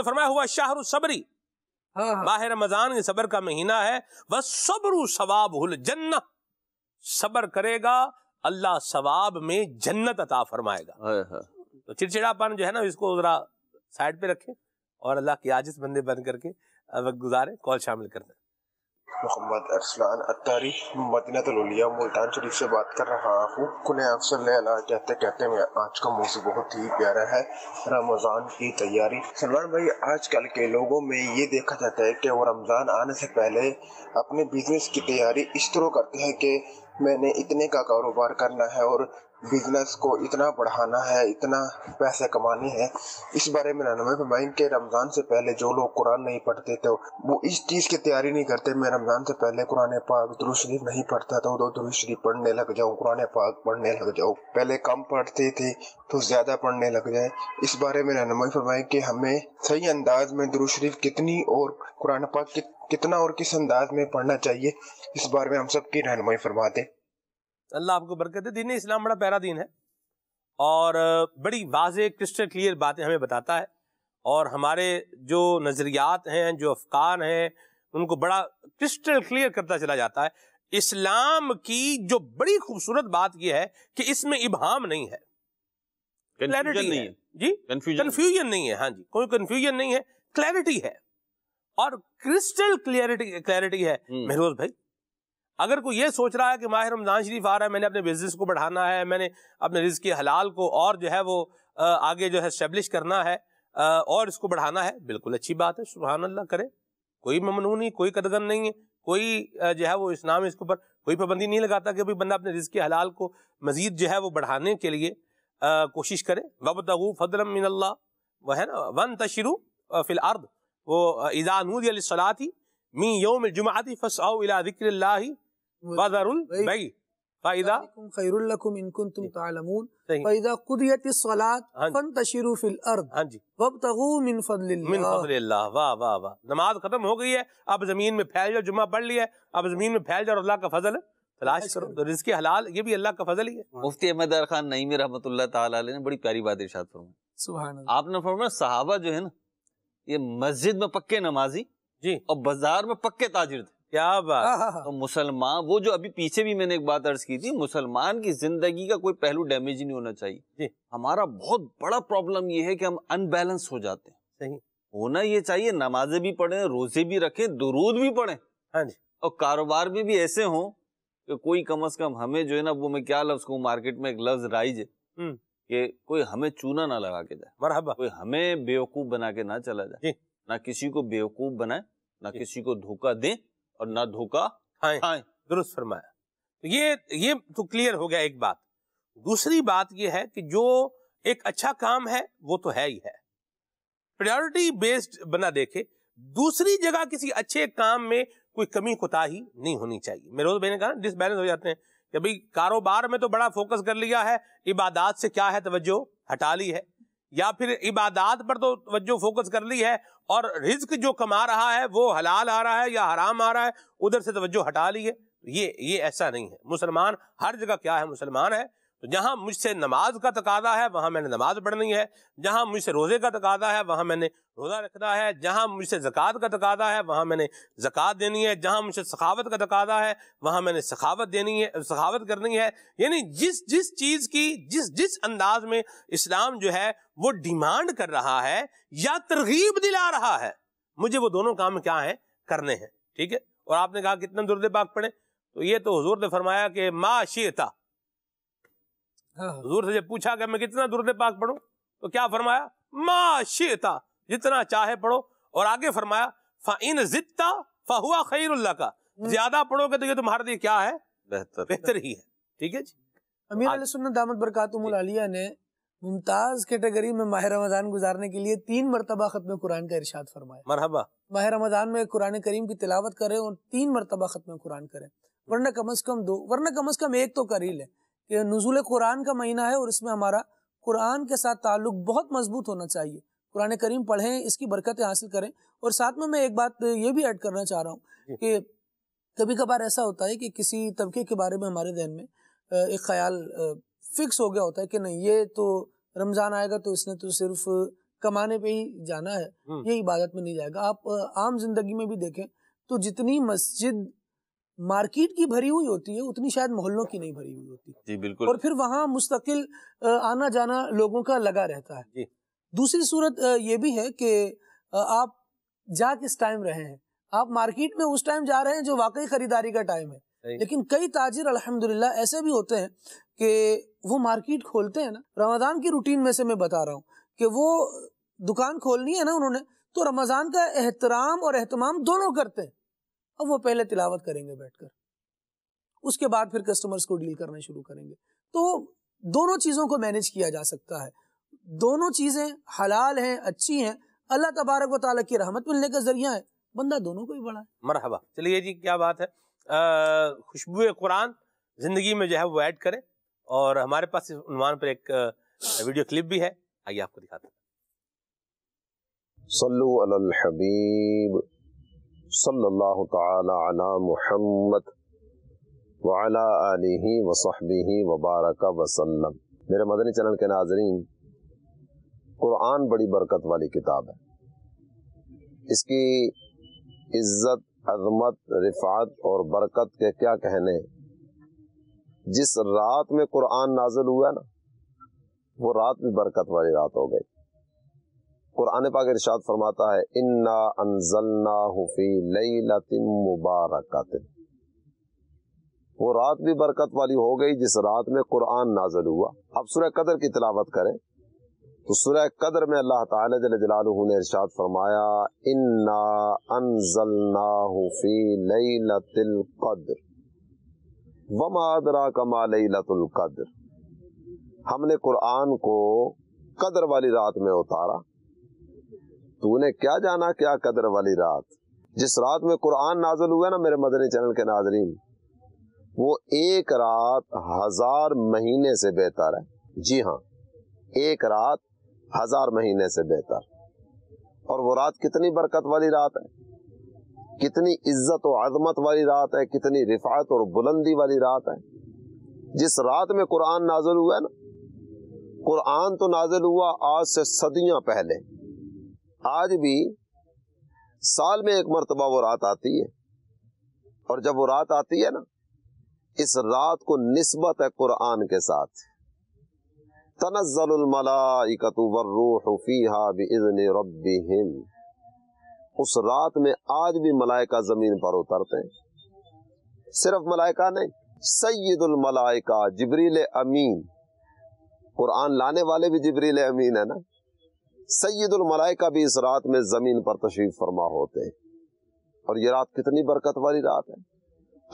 ने फरमाया हुआ शाहरु सबरी माह हाँ, हाँ। रमजान ये सबर का महीना है वह सबरु सवाब हुल जन्नत सबर करेगा अल्लाह सवाब में जन्नत अता फरमाएगा हाँ, तो चिड़चिड़ापन जो है ना इसको जरा साइड पे रखें और अल्लाह की आजिज बंदे बन करके वक्त गुजारे कॉल शामिल करना मोहम्मद अरसलान अतारी मदीनातलिया तो मुल्तान शरीफ से बात कर रहा हूँ कुल अफसर कहते कहते मैं आज का मौसम बहुत ही प्यारा है रमज़ान की तैयारी सलमान भाई आजकल के लोगों में ये देखा जाता है कि वो रमज़ान आने से पहले अपने बिजनेस की तैयारी इस तरह करते हैं कि मैंने इतने का कारोबार करना है और बिजनेस को इतना बढ़ाना है इतना पैसे कमाने हैं इस बारे में रहना मैं माइन के रमज़ान से पहले जो लोग कुरान नहीं पढ़ते थे वो इस चीज़ की तैयारी नहीं करते मैं रमज़ान से पहले कुरान पाक दुरुज शरीफ नहीं पढ़ता तो दो शरीफ पढ़ने लग जाऊँ कुरान पाक पढ़ने लग जाऊँ पहले कम पढ़ते थे तो ज़्यादा पढ़ने लग जाए इस बारे में रहनमई फरमाएं कि हमें सही अंदाज में दुरुज शरीफ कितनी और कुरान पाक कितना और किस अंदाज में पढ़ना चाहिए इस बारे में हम सब की रहनुमाई फरमाते अल्लाह आपको बरकत है दीन इस्लाम बड़ा प्यारा दीन है और बड़ी वाज क्रिस्टल क्लियर बातें हमें बताता है और हमारे जो नज़रियात हैं जो अफकान हैं उनको बड़ा क्रिस्टल क्लियर करता चला जाता है इस्लाम की जो बड़ी खूबसूरत बात यह है कि इसमें इबहम नहीं है क्लैरिटी नहीं है, है। जी कन्फ्यूजन नहीं है हाँ जी कोई कन्फ्यूजन नहीं है क्लैरिटी है और क्रिस्टल क्लियरिटी क्लैरिटी है महरोज हम्म। भाई अगर कोई ये सोच रहा है कि माहिर रमज़ान शरीफ आ रहा है मैंने अपने बिज़नेस को बढ़ाना है मैंने अपने रिज के हलाल को और जो है वो आगे जो है स्टेब्लिश करना है और इसको बढ़ाना है बिल्कुल अच्छी बात है सुबहान अल्लाह करे कोई ममनू नहीं कोई कदगन नहीं है कोई जो है वो इस्लाम इसके ऊपर कोई पाबंदी नहीं लगाता कि भाई बंदा अपने रिज के हलाल को मज़ीद जो है वो बढ़ाने के लिए कोशिश करे वबतगु फदर मिनल्ला वह है ना वन तशरु फिल अर्द वो ईदानूद सलाती मी योम जुमाती फ़साउ इला ज़िक्र वदरुल अब जमीन में फैल जाओ जुम्मा पढ़ लिया है अब जमीन में फैल जाओ अल्लाह का फजल है ये भी अल्लाह का फजल ही है मुफ्ती अहमद दार खान नईमी रहमतुल्लाह ने बड़ी प्यारी बात इरशाद फरमाई आपने फरमाया सहाबा जो है ना ये मस्जिद में पक्के नमाजी जी और बाजार में पक्के ताजिर थे क्या बात हाँ, हाँ, हाँ। तो मुसलमान वो जो अभी पीछे भी मैंने एक बात अर्ज की थी मुसलमान की जिंदगी का कोई पहलू डैमेज नहीं होना चाहिए हमारा बहुत बड़ा प्रॉब्लम ये है कि हम अनबैलेंस हो जाते हैं सही होना ये चाहिए नमाजें भी पढ़े रोजे भी रखें दुरूद भी पढ़े हाँ जी और कारोबार में भी ऐसे हों कि कोई कम अज कम हमें जो है ना वो मैं क्या लफ्ज कहूँ मार्केट में एक लफ्ज राइज है हम्म। कि कोई हमें चूना ना लगा के जाए बराबर कोई हमें बेवकूफ बना के ना चला जाए ना किसी को बेवकूफ बनाए ना किसी को धोखा दे और ना धोखा खाएं हाँ, हाँ, दुरुस्त फरमाया तो ये ये तो क्लियर हो गया एक बात दूसरी बात ये है कि जो एक अच्छा काम है वो तो है ही है प्रायोरिटी बेस्ड बना देखे दूसरी जगह किसी अच्छे काम में कोई कमी कोताही नहीं होनी चाहिए मेरे भाई ने कहा डिसबैलेंस हो जाते हैं कि भाई कारोबार में तो बड़ा फोकस कर लिया है इबादत से क्या है तवज्जो हटा ली है या फिर इबादत पर तो तवज्जो फोकस कर ली है और रिज्क जो कमा रहा है वो हलाल आ रहा है या हराम आ रहा है उधर से तवज्जो हटा ली है ये ये ऐसा नहीं है मुसलमान हर जगह क्या है मुसलमान है तो जहाँ मुझसे नमाज का तकादा है वहाँ मैंने नमाज पढ़नी है जहाँ मुझसे रोज़े का तकादा है वहाँ मैंने रोज़ा रखना है जहाँ मुझसे जक़ात का तकादा है वहाँ मैंने जक़ात देनी है जहाँ मुझसे सखावत का तकादा है वहाँ मैंने सखावत देनी है सखावत करनी है यानी जिस जिस चीज़ की जिस जिस अंदाज में इस्लाम जो है वो डिमांड कर रहा है या तरगीब दिला रहा है मुझे वो दोनों काम क्या हैं करने हैं ठीक है और आपने कहा कितना दुर्द पाक पढ़े तो ये तो हजूर ने फरमाया कि माशीता हाँ। हजूर से जब पूछा गया मैं कितना दुरुद पाक पढ़ू तो क्या फरमाया माशीता जितना चाहे पढ़ो और आगे फरमाया फाइन जित्ता फहुआ खैर का हम्म। ज्यादा पढ़ोगे तो ये तुम्हारे लिए क्या है बेहतर बेहतर ही है ठीक है जी अमीर सुन्नत दामद बरकातुमलिया ने मुमताज कैटेगरी में माह रमजान गुजारने के लिए तीन मरतबा खत्म कुरान का इरशाद फरमाया मरहबा माह रमजान में कुरान करीम की तिलावत करें और तीन मरतबा खत्म कुरान करें वरना कम अज कम दो वरना कम अज कम एक तो कर ही लें कि नज़ुल कुरान का महीना है और इसमें हमारा कुरान के साथ ताल्लुक बहुत मजबूत होना चाहिए कुरान करीम पढ़ें इसकी बरकतें हासिल करें और साथ में मैं एक बात ये भी ऐड करना चाह रहा हूँ कि कभी कभार ऐसा होता है कि किसी तबके के बारे में हमारे जहन में एक ख्याल फिक्स हो गया होता है कि नहीं ये तो रमज़ान आएगा तो इसने तो सिर्फ कमाने पे ही जाना है ये इबादत में नहीं जाएगा आप आम जिंदगी में भी देखें तो जितनी मस्जिद मार्केट की भरी हुई होती है उतनी शायद मोहल्लों की नहीं भरी हुई होती जी बिल्कुल और फिर वहाँ मुस्तकिल आना जाना लोगों का लगा रहता है जी दूसरी सूरत ये भी है कि आप जा किस टाइम रहे हैं आप मार्केट में उस टाइम जा रहे हैं जो वाकई खरीदारी का टाइम है लेकिन कई ताजिर अल्हम्दुलिल्लाह ऐसे भी होते हैं कि वो मार्केट खोलते हैं ना रमज़ान की रूटीन में से मैं बता रहा हूँ कि वो दुकान खोलनी है ना उन्होंने तो रमज़ान का एहतराम और अहतमाम दोनों करते हैं अब वो पहले तिलावत करेंगे बैठकर उसके बाद फिर कस्टमर्स को डील करना शुरू करेंगे तो दोनों चीज़ों को मैनेज किया जा सकता है दोनों चीज़ें हलाल हैं अच्छी हैं अल्लाह तबारक व ताली की रहमत मिलने का जरिया है बंदा दोनों को ही बड़ा है मरहबा चलिए जी क्या बात है खुशबू कुरान ज़िंदगी में जो है वो ऐड करें और हमारे पास इस पर एक वीडियो क्लिप भी है आइए आपको दिखाते हैं सल्लु अल हबीब सल्लल्लाहु ताला अला मोहम्मद वबारक वसल्लम मेरे मदनी चैनल के नाजरीन कुरान बड़ी बरकत वाली किताब है इसकी इज्जत अजमत रिफात और बरकत के क्या कहने जिस रात में कुरान नाजल हुआ ना वो रात भी बरकत वाली रात हो गई कुरान पाक इरशाद फरमाता है इन्ना अनजलना हुफी लतिम मुबारकत वो रात भी बरकत वाली हो गई जिस रात में कुरान नाजल हुआ अब सुरह कदर की तिलावत करें तो सुरह कदर में अल्लाह ताला जल जलालहू ने इरशाद फरमाया इन्ना अनजलना हुफी लतिल कद्र वमादरा कमा लतुल कद्र हमने कुरान को कदर वाली रात में उतारा तूने क्या जाना क्या कदर वाली रात जिस रात में कुरान नाजल हुआ ना मेरे मदनी चैनल के नाजरीन वो एक रात हजार महीने से बेहतर है जी हाँ एक रात हजार महीने से बेहतर और वो रात कितनी बरकत वाली रात है कितनी इज्जत और अजमत वाली रात है कितनी रिफात और बुलंदी वाली रात है जिस रात में कुरान नाजल हुआ है ना कुरान तो नाजल हुआ आज से सदियां पहले आज भी साल में एक मरतबा वो रात आती है और जब वो रात आती है ना इस रात को नस्बत है कुरान के साथ तनजलमलाकतुबर्रूफ़ीहाबिज़न उस रात में आज भी मलाइका ज़मीन पर उतरते हैं सिर्फ मलाइका नहीं मलाइका जबरील अमीन कुरान लाने वाले भी जबरील अमीन है ना सैदुल मलाइका भी इस रात में जमीन पर तशरीफ फरमा होते हैं और ये रात कितनी बरकत वाली रात है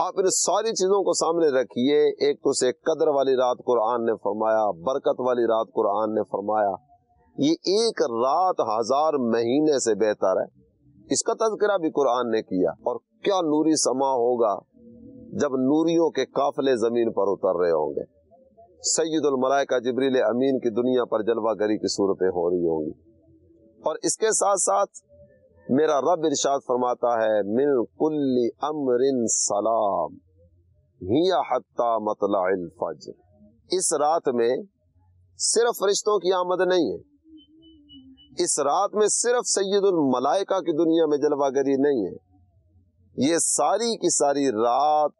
आप इन सारी चीजों को सामने रखिए एक तो से कदर वाली रात कुरान ने फरमाया बरकत वाली रात कुरान ने फरमाया ये एक रात हजार महीने से बेहतर है इसका तस्करा भी कुरान ने किया और क्या नूरी समा होगा जब नूरियों के काफले जमीन पर उतर रहे होंगे सैदुलमलायका जबरील अमीन की दुनिया पर जलवा गरी की सूरतें हो रही होंगी और इसके साथ साथ मेरा रब इरशाद फरमाता है मिन कुल्ली अमरिन सलाम हिया मतला फजर इस रात में सिर्फ रिश्तों की आमद नहीं है इस रात में सिर्फ सैदुल मलाइका की दुनिया में जलवागरी नहीं है ये सारी की सारी रात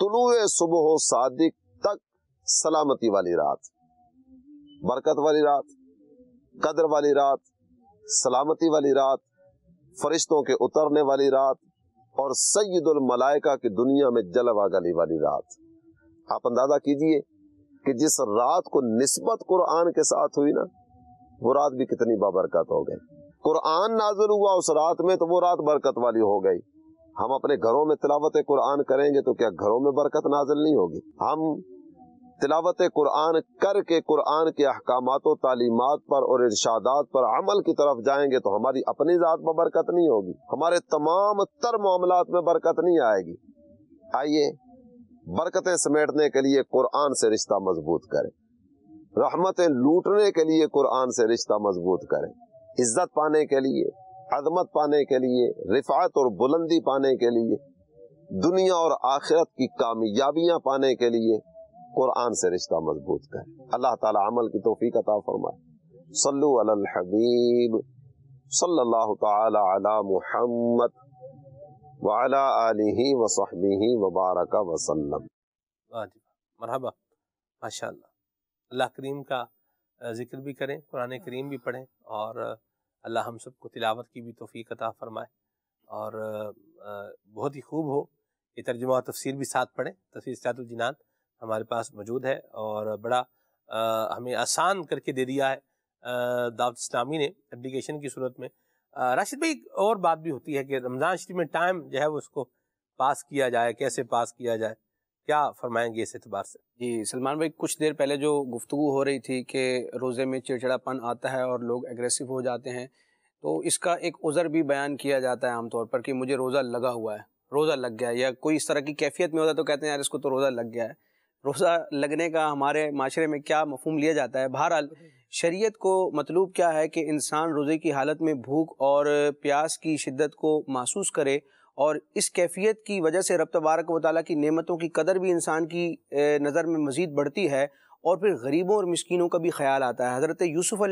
तुलुए सुबह सादिक सलामती वाली रात बरकत वाली रात कदर वाली रात सलामती वाली रात फरिश्तों के उतरने वाली रात और सैदुल मलाइका की दुनिया में गली वाली रात आप अंदाजा कीजिए कि जिस रात को निस्बत कुरान के साथ हुई ना वो रात भी कितनी बाबरकत हो गई कुरान नाजुल हुआ उस रात में तो वो रात बरकत वाली हो गई हम अपने घरों में तिलावत कुरान करेंगे तो क्या घरों में बरकत नाजल नहीं होगी हम तिलावत कुरान करके कुरान के अहकाम तालीमत पर और इर्शादात पर अमल की तरफ जाएंगे तो हमारी अपनी ज़ात में बरकत नहीं होगी हमारे तमाम तर मामला में बरकत नहीं आएगी आइए बरकतें समेटने के लिए कुरान से रिश्ता मजबूत करें रहमतें लूटने के लिए कुरान से रिश्ता मजबूत करें इज्जत पाने के लिए अदमत पाने के लिए रिफात और बुलंदी पाने के लिए दुनिया और आखिरत की कामयाबियां पाने के लिए कुरान से रिश्ता मजबूत कर अल्लाह ताला अमल की तोफ़ी अता फरमाए सल्लु अलल हबीब सल्लल्लाहु ताला अला मुहम्मद वाला आलिही व सहबी वबारक वसल्लम मरहबा माशा अल्लाह करीम का जिक्र भी करें कुरान करीम भी पढ़ें और अल्लाह हम सबको तिलावत की भी तोफ़ी अता फरमाए और बहुत ही खूब हो ये तर्जुमा और तफसीर भी साथ पढ़ें तफसर सातुलजनान हमारे पास मौजूद है और बड़ा आ, हमें आसान करके दे दिया है दावत इस्लामी ने एप्लीकेशन की सूरत में राशिद भाई एक और बात भी होती है कि रमज़ान शरीफ में टाइम जो है वो उसको पास किया जाए कैसे पास किया जाए क्या फरमाएंगे इस एतबार से जी सलमान भाई कुछ देर पहले जो गुफ्तु हो रही थी कि रोज़े में चिड़चिड़ापन आता है और लोग एग्रेसिव हो जाते हैं तो इसका एक उज़र भी बयान किया जाता है आमतौर पर कि मुझे रोज़ा लगा हुआ है रोज़ा लग गया है या कोई इस तरह की कैफियत में होता है तो कहते हैं यार इसको तो रोज़ा लग गया है रोज़ा लगने का हमारे माशरे में क्या मफहम लिया जाता है बहरहाल शरीयत को मतलूब क्या है कि इंसान रोज़े की हालत में भूख और प्यास की शिद्दत को महसूस करे और इस कैफियत की वजह से रब तबारक वाली की नेमतों की कदर भी इंसान की नज़र में मज़ीद बढ़ती है और फिर गरीबों और मस्किनों का भी ख्याल आता है हज़रत यूसुफ़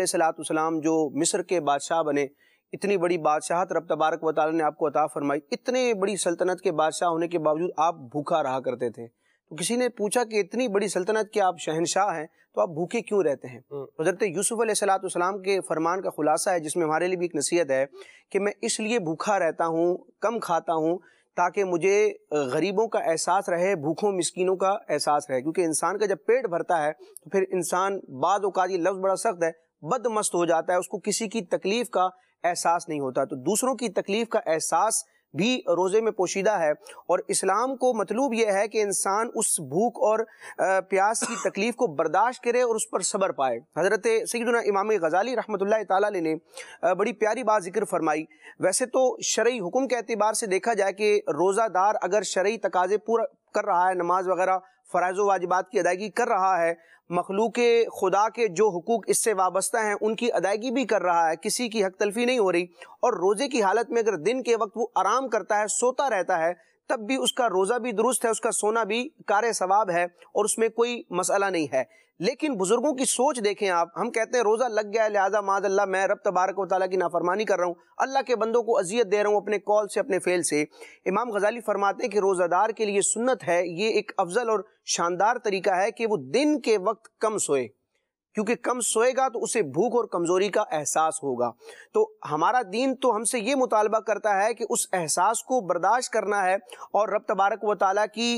सलाम जो मिस्र के बादशाह बने इतनी बड़ी बादशाहत रब तबारक वाली ने आपको अता फरमाई इतने बड़ी सल्तनत के बादशाह होने के बावजूद आप भूखा रहा करते थे तो किसी ने पूछा कि इतनी बड़ी सल्तनत के आप शहनशाह हैं तो आप भूखे क्यों रहते हैं हम्म। तो हजरत यूसुफ सलाम के फरमान का खुलासा है जिसमें हमारे लिए भी एक नसीहत है कि मैं इसलिए भूखा रहता हूँ कम खाता हूँ ताकि मुझे गरीबों का एहसास रहे भूखों मस्किनों का एहसास रहे क्योंकि इंसान का जब पेट भरता है तो फिर इंसान बाद ये लफ्ज़ बड़ा सख्त है बदमस्त हो जाता है उसको किसी की तकलीफ़ का एहसास नहीं होता तो दूसरों की तकलीफ़ का एहसास भी रोज़े में पोशीदा है और इस्लाम को मतलूब यह है कि इंसान उस भूख और प्यास की तकलीफ़ को बर्दाश्त करे और उस पर सब्र पाए हज़रत सैदना इमाम गज़ाली रहमत ला ने बड़ी प्यारी बात जिक्र फरमाई वैसे तो शरयी हुकुम के अतबार से देखा जाए कि रोज़ादार अगर शरयी तकाजे पूरा कर रहा है नमाज वगैरह फ़रज़ वाजिबात की अदायगी कर रहा है मखलूक खुदा के जो हकूक़ इससे वाबस्ता हैं उनकी अदायगी भी कर रहा है किसी की हक तलफी नहीं हो रही और रोज़े की हालत में अगर दिन के वक्त वो आराम करता है सोता रहता है तब भी उसका रोज़ा भी दुरुस्त है उसका सोना भी कार सवाब है और उसमें कोई मसला नहीं है लेकिन बुजुर्गों की सोच देखें आप हम कहते हैं रोज़ा लग गया है लिहाजा माद अल्लाह मैं रब तबारक वाली की नाफरमानी कर रहा हूँ अल्लाह के बंदों को अजियत दे रहा हूँ अपने कॉल से अपने फेल से इमाम गजाली फरमाते हैं कि रोज़ादार के लिए सुन्नत है ये एक अफजल और शानदार तरीका है कि वो दिन के वक्त कम सोए क्योंकि कम सोएगा तो उसे भूख और कमज़ोरी का एहसास होगा तो हमारा दीन तो हमसे ये मुतालबा करता है कि उस एहसास को बर्दाश्त करना है और रब तबारक व ताली की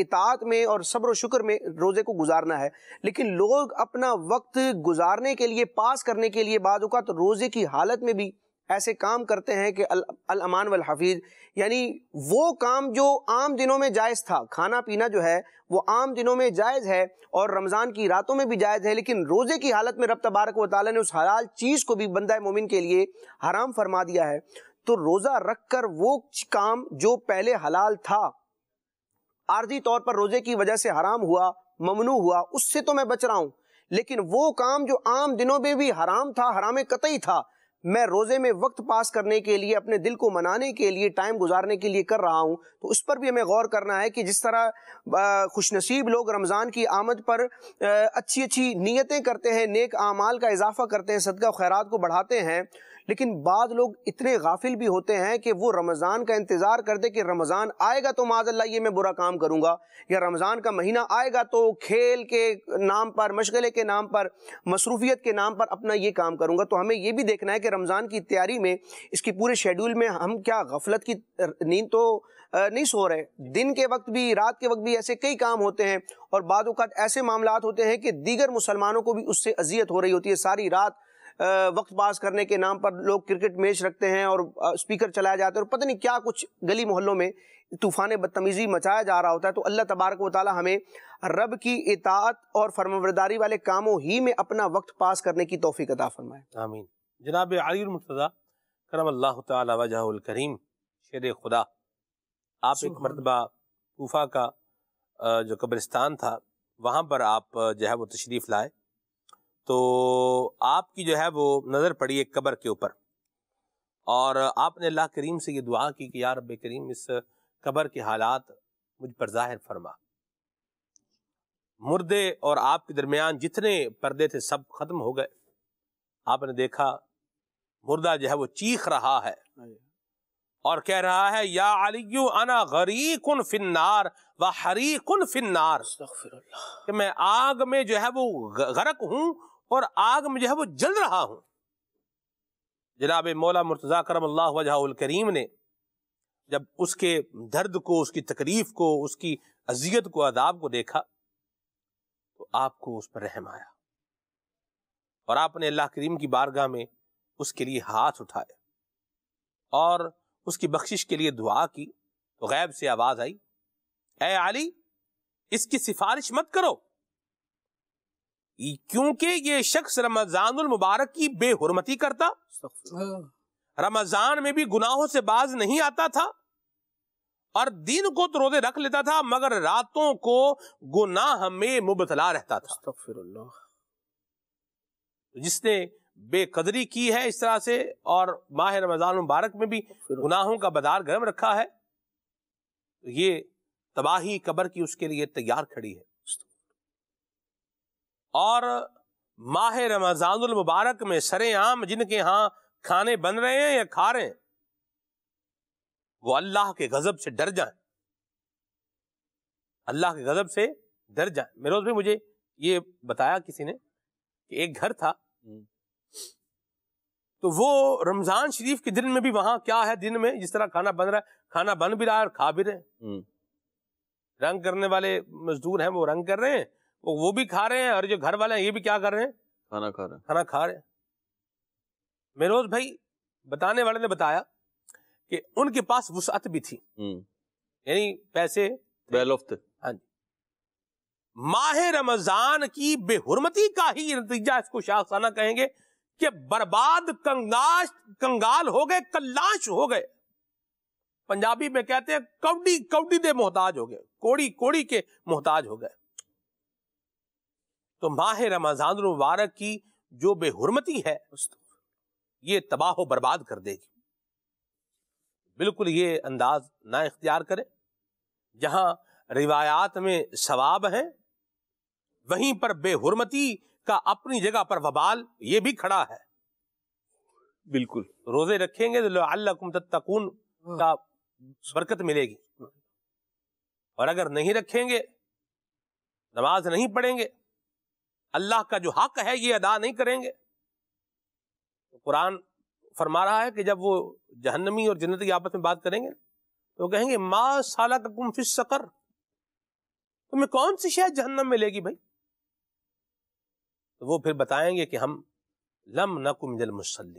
इतात में और सब्र शुक्र में रोज़े को गुजारना है लेकिन लोग अपना वक्त गुजारने के लिए पास करने के लिए बाद तो रोज़े की हालत में भी ऐसे काम करते हैं कि अल, अमान वल हफीज यानी वो काम जो आम दिनों में जायज़ था खाना पीना जो है वो आम दिनों में जायज़ है और रमज़ान की रातों में भी जायज़ है लेकिन रोज़े की हालत में रब तबारक वाली ने उस हलाल चीज़ को भी बंदा मोमिन के लिए हराम फरमा दिया है तो रोज़ा रख कर वो काम जो पहले हलाल था आर्जी तौर पर रोज़े की वजह से हराम हुआ ममनू हुआ उससे तो मैं बच रहा हूँ लेकिन वो काम जो आम दिनों में भी हराम था हराम कतई था मैं रोज़े में वक्त पास करने के लिए अपने दिल को मनाने के लिए टाइम गुजारने के लिए कर रहा हूँ तो उस पर भी हमें गौर करना है कि जिस तरह खुश नसीब लोग रमज़ान की आमद पर अच्छी अच्छी नीयतें करते हैं नेक आमाल का इजाफा करते हैं सदका खैरात को बढ़ाते हैं लेकिन बाद लोग इतने गाफिल भी होते हैं कि वो रमज़ान का इंतज़ार कर दे कि रमज़ान आएगा तो माजल्ला ये मैं बुरा काम करूँगा या रमज़ान का महीना आएगा तो खेल के नाम पर मशगले के नाम पर मसरूफियत के नाम पर अपना ये काम करूँगा तो हमें ये भी देखना है कि रमज़ान की तैयारी में इसके पूरे शेड्यूल में हम क्या गफलत की नींद तो नहीं सो रहे दिन के वक्त भी रात के वक्त भी ऐसे कई काम होते हैं और बाद ऐसे मामला होते हैं कि दीगर मुसलमानों को भी उससे अजियत हो रही होती है सारी रात वक्त पास करने के नाम पर लोग क्रिकेट मैच रखते हैं और स्पीकर चलाया जाता है और पता नहीं क्या कुछ गली मोहल्लों में तूफ़ान बदतमीज़ी मचाया जा रहा होता है तो अल्लाह तबारक वाली हमें रब की इतात और फरमवरदारी वाले कामों ही में अपना वक्त पास करने की तोफ़ी अदा फरमाए आमीन जनाब अलीमतदा करम अल्लाह तजाकरीम शेर खुदा आप एक मरतबा कोफा का जो कब्रिस्तान था वहाँ पर आप जो है वो तशरीफ़ लाए तो आपकी जो है वो नज़र पड़ी एक कबर के ऊपर और आपने अल्लाह करीम से ये दुआ की कि यार बे करीम इस कबर के हालात मुझ पर जाहिर फरमा मुर्दे और आपके दरमियान जितने पर्दे थे सब खत्म हो गए आपने देखा मुर्दा जो है वो चीख रहा है हाँ और कह रहा है या अलियु अना गरीकुन फिन्नार व हरीकुन फिन्नार कि मैं आग में जो है वो गरक हूँ और आग में जो है वो जल रहा हूं जनाब मौला मुर्तज़ा करम अल्लाह वजहाउल करीम ने जब उसके दर्द को उसकी तकलीफ को उसकी अजियत को अदाब को देखा तो आपको उस पर रहम आया और आपने अल्लाह करीम की बारगाह में उसके लिए हाथ उठाए और उसकी बख्शिश के लिए दुआ की तो गैब से आवाज आई ए आली इसकी सिफारिश मत करो क्योंकि ये शख्स रमजानुल मुबारक की बेहरमती करता रमजान में भी गुनाहों से बाज नहीं आता था और दिन को तो रोजे रख लेता था मगर रातों को गुनाह में मुबतला रहता था तो जिसने बेकदरी की है इस तरह से और माह रमजान मुबारक में भी गुनाहों का बदार गर्म रखा है तो ये तबाही कबर की उसके लिए तैयार खड़ी है और माह रमजानुल मुबारक में सरेआम जिनके यहां खाने बन रहे हैं या खा रहे हैं वो अल्लाह के गजब से डर जाए अल्लाह के गजब से डर जाए रोज भी मुझे ये बताया किसी ने कि एक घर था हम्म। तो वो रमजान शरीफ के दिन में भी वहां क्या है दिन में जिस तरह खाना बन रहा है खाना बन भी रहा है और खा भी रहे हम्म। रंग करने वाले मजदूर हैं वो रंग कर रहे हैं वो भी खा रहे हैं और जो घर वाले हैं ये भी क्या कर रहे हैं खाना खा रहे हैं खाना खा रहे हैं मेरोज भाई बताने वाले ने बताया कि उनके पास वसअत भी थी हम्म। यानी पैसे हाँ जी माह रमजान की बेहरमती का ही नतीजा इसको शाहसाना कहेंगे कि बर्बाद कंगाश कंगाल हो गए कल्लाश हो गए पंजाबी में कहते हैं कौडी कौडी दे मोहताज हो गए कोड़ी कोड़ी के मोहताज हो गए तो माह रमजान मुबारक की जो बेहरमती है ये तबाह बर्बाद कर देगी बिल्कुल ये अंदाज ना इख्तियार करें जहां रिवायात में सवाब है वहीं पर बेहरमती का अपनी जगह पर वबाल ये भी खड़ा है बिल्कुल रोजे रखेंगे तो तकून हाँ। का बरकत मिलेगी और अगर नहीं रखेंगे नमाज नहीं पढ़ेंगे अल्लाह का जो हक है ये अदा नहीं करेंगे तो कुरान फरमा रहा है कि जब वो जहन्नमी और जन्नत की आपस में बात करेंगे तो कहेंगे मा साला का कुम फिस सकर तुम्हें तो कौन सी शायद जहन्नम में लेगी भाई तो वो फिर बताएंगे कि हम लम न जल मुसलिन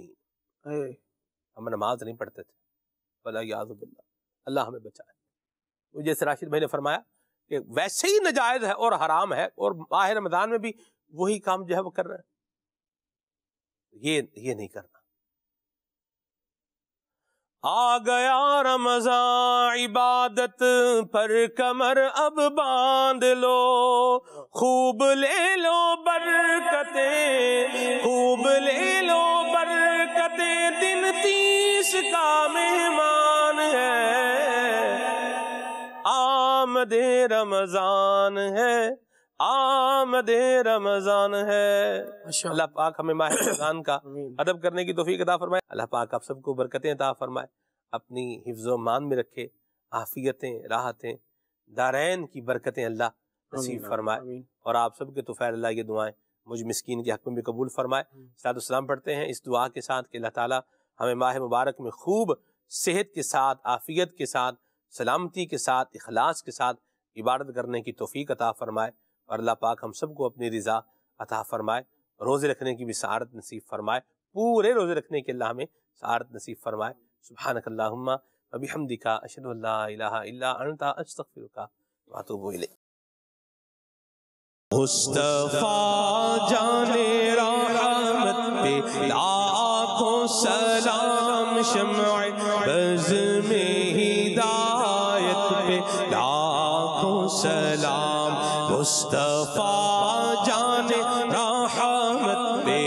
हम नमाज नहीं पढ़ते थे भला याजुबिल्ला अल्लाह हमें बचाए तो जैसे राशिद भाई ने फरमाया कि वैसे ही नजायज़ है और हराम है और माह रमज़ान में भी वही काम जो है वो कर रहा है ये ये नहीं करना आ गया रमजान इबादत पर कमर अब बांध लो खूब ले लो बरकते खूब ले लो बरकते दिन तीस का मेहमान है आम दे रमजान है आमदे रमजान है अल्लाह पाक हमें माह [coughs] रमजान का अदब करने की तोफीक अदा फरमाए अल्लाह पाक आप सबको बरकतें अदा फरमाए अपनी हिफ्जो मान में रखे आफियतें राहतें दारैन की बरकतें अल्लाह नसीब फरमाए और आप सबके तोफ़ैर अल्लाह ये दुआएं मुझ मिसकीन के हक में भी कबूल फरमाए सलाम पढ़ते हैं इस दुआ के साथ कि अल्लाह ताला हमें माह मुबारक में खूब सेहत के साथ आफियत के साथ सलामती के साथ अखलास के साथ इबादत करने की तोफ़ी अता फरमाए और अल्लाह पाक हम सबको अपनी रज़ा अता फरमाए रोज़े रखने की भी सहारत नसीब फरमाए पूरे रोज़े रखने के अल्लाह में सहारत नसीब फरमाए सुबह नकल्ला अभी हम दिखा अशद अस्तफिर का सलाम शम्म मुस्तफ़ा जाने राहमत पे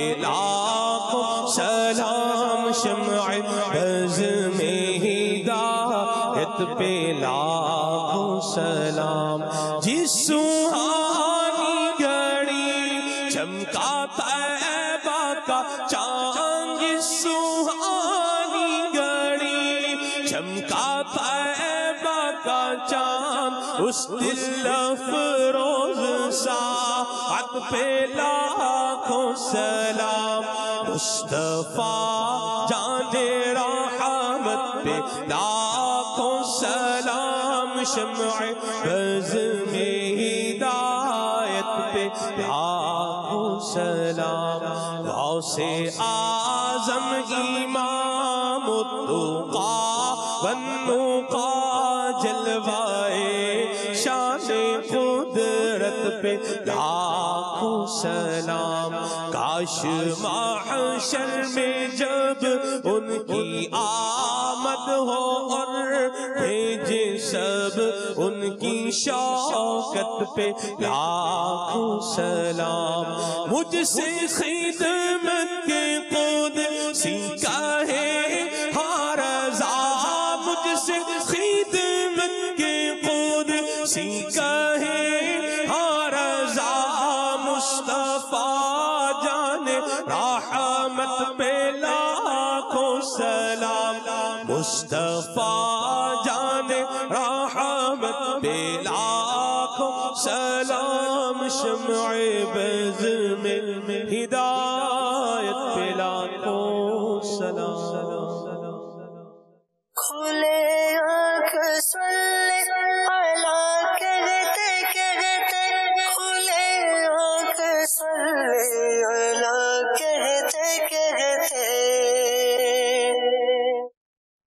सलाम शमअ में हिदायत पे लाखों सलाम जिस सुहानी घड़ी चमका तैबा का चांद सुहानी घड़ी चमका तैबा का चांद उस दिल पे लाखों सलाम मुस्तफ़ा जाने रहमत पे लाखों सलाम शम बज में हिदायत पे लाखों सलाम भाव से आ काश माशर में जब उनकी आमद हो और भेजे सब उनकी शौकत पे लाखों सलाम मुझसे खिदमत के कौन सीखा है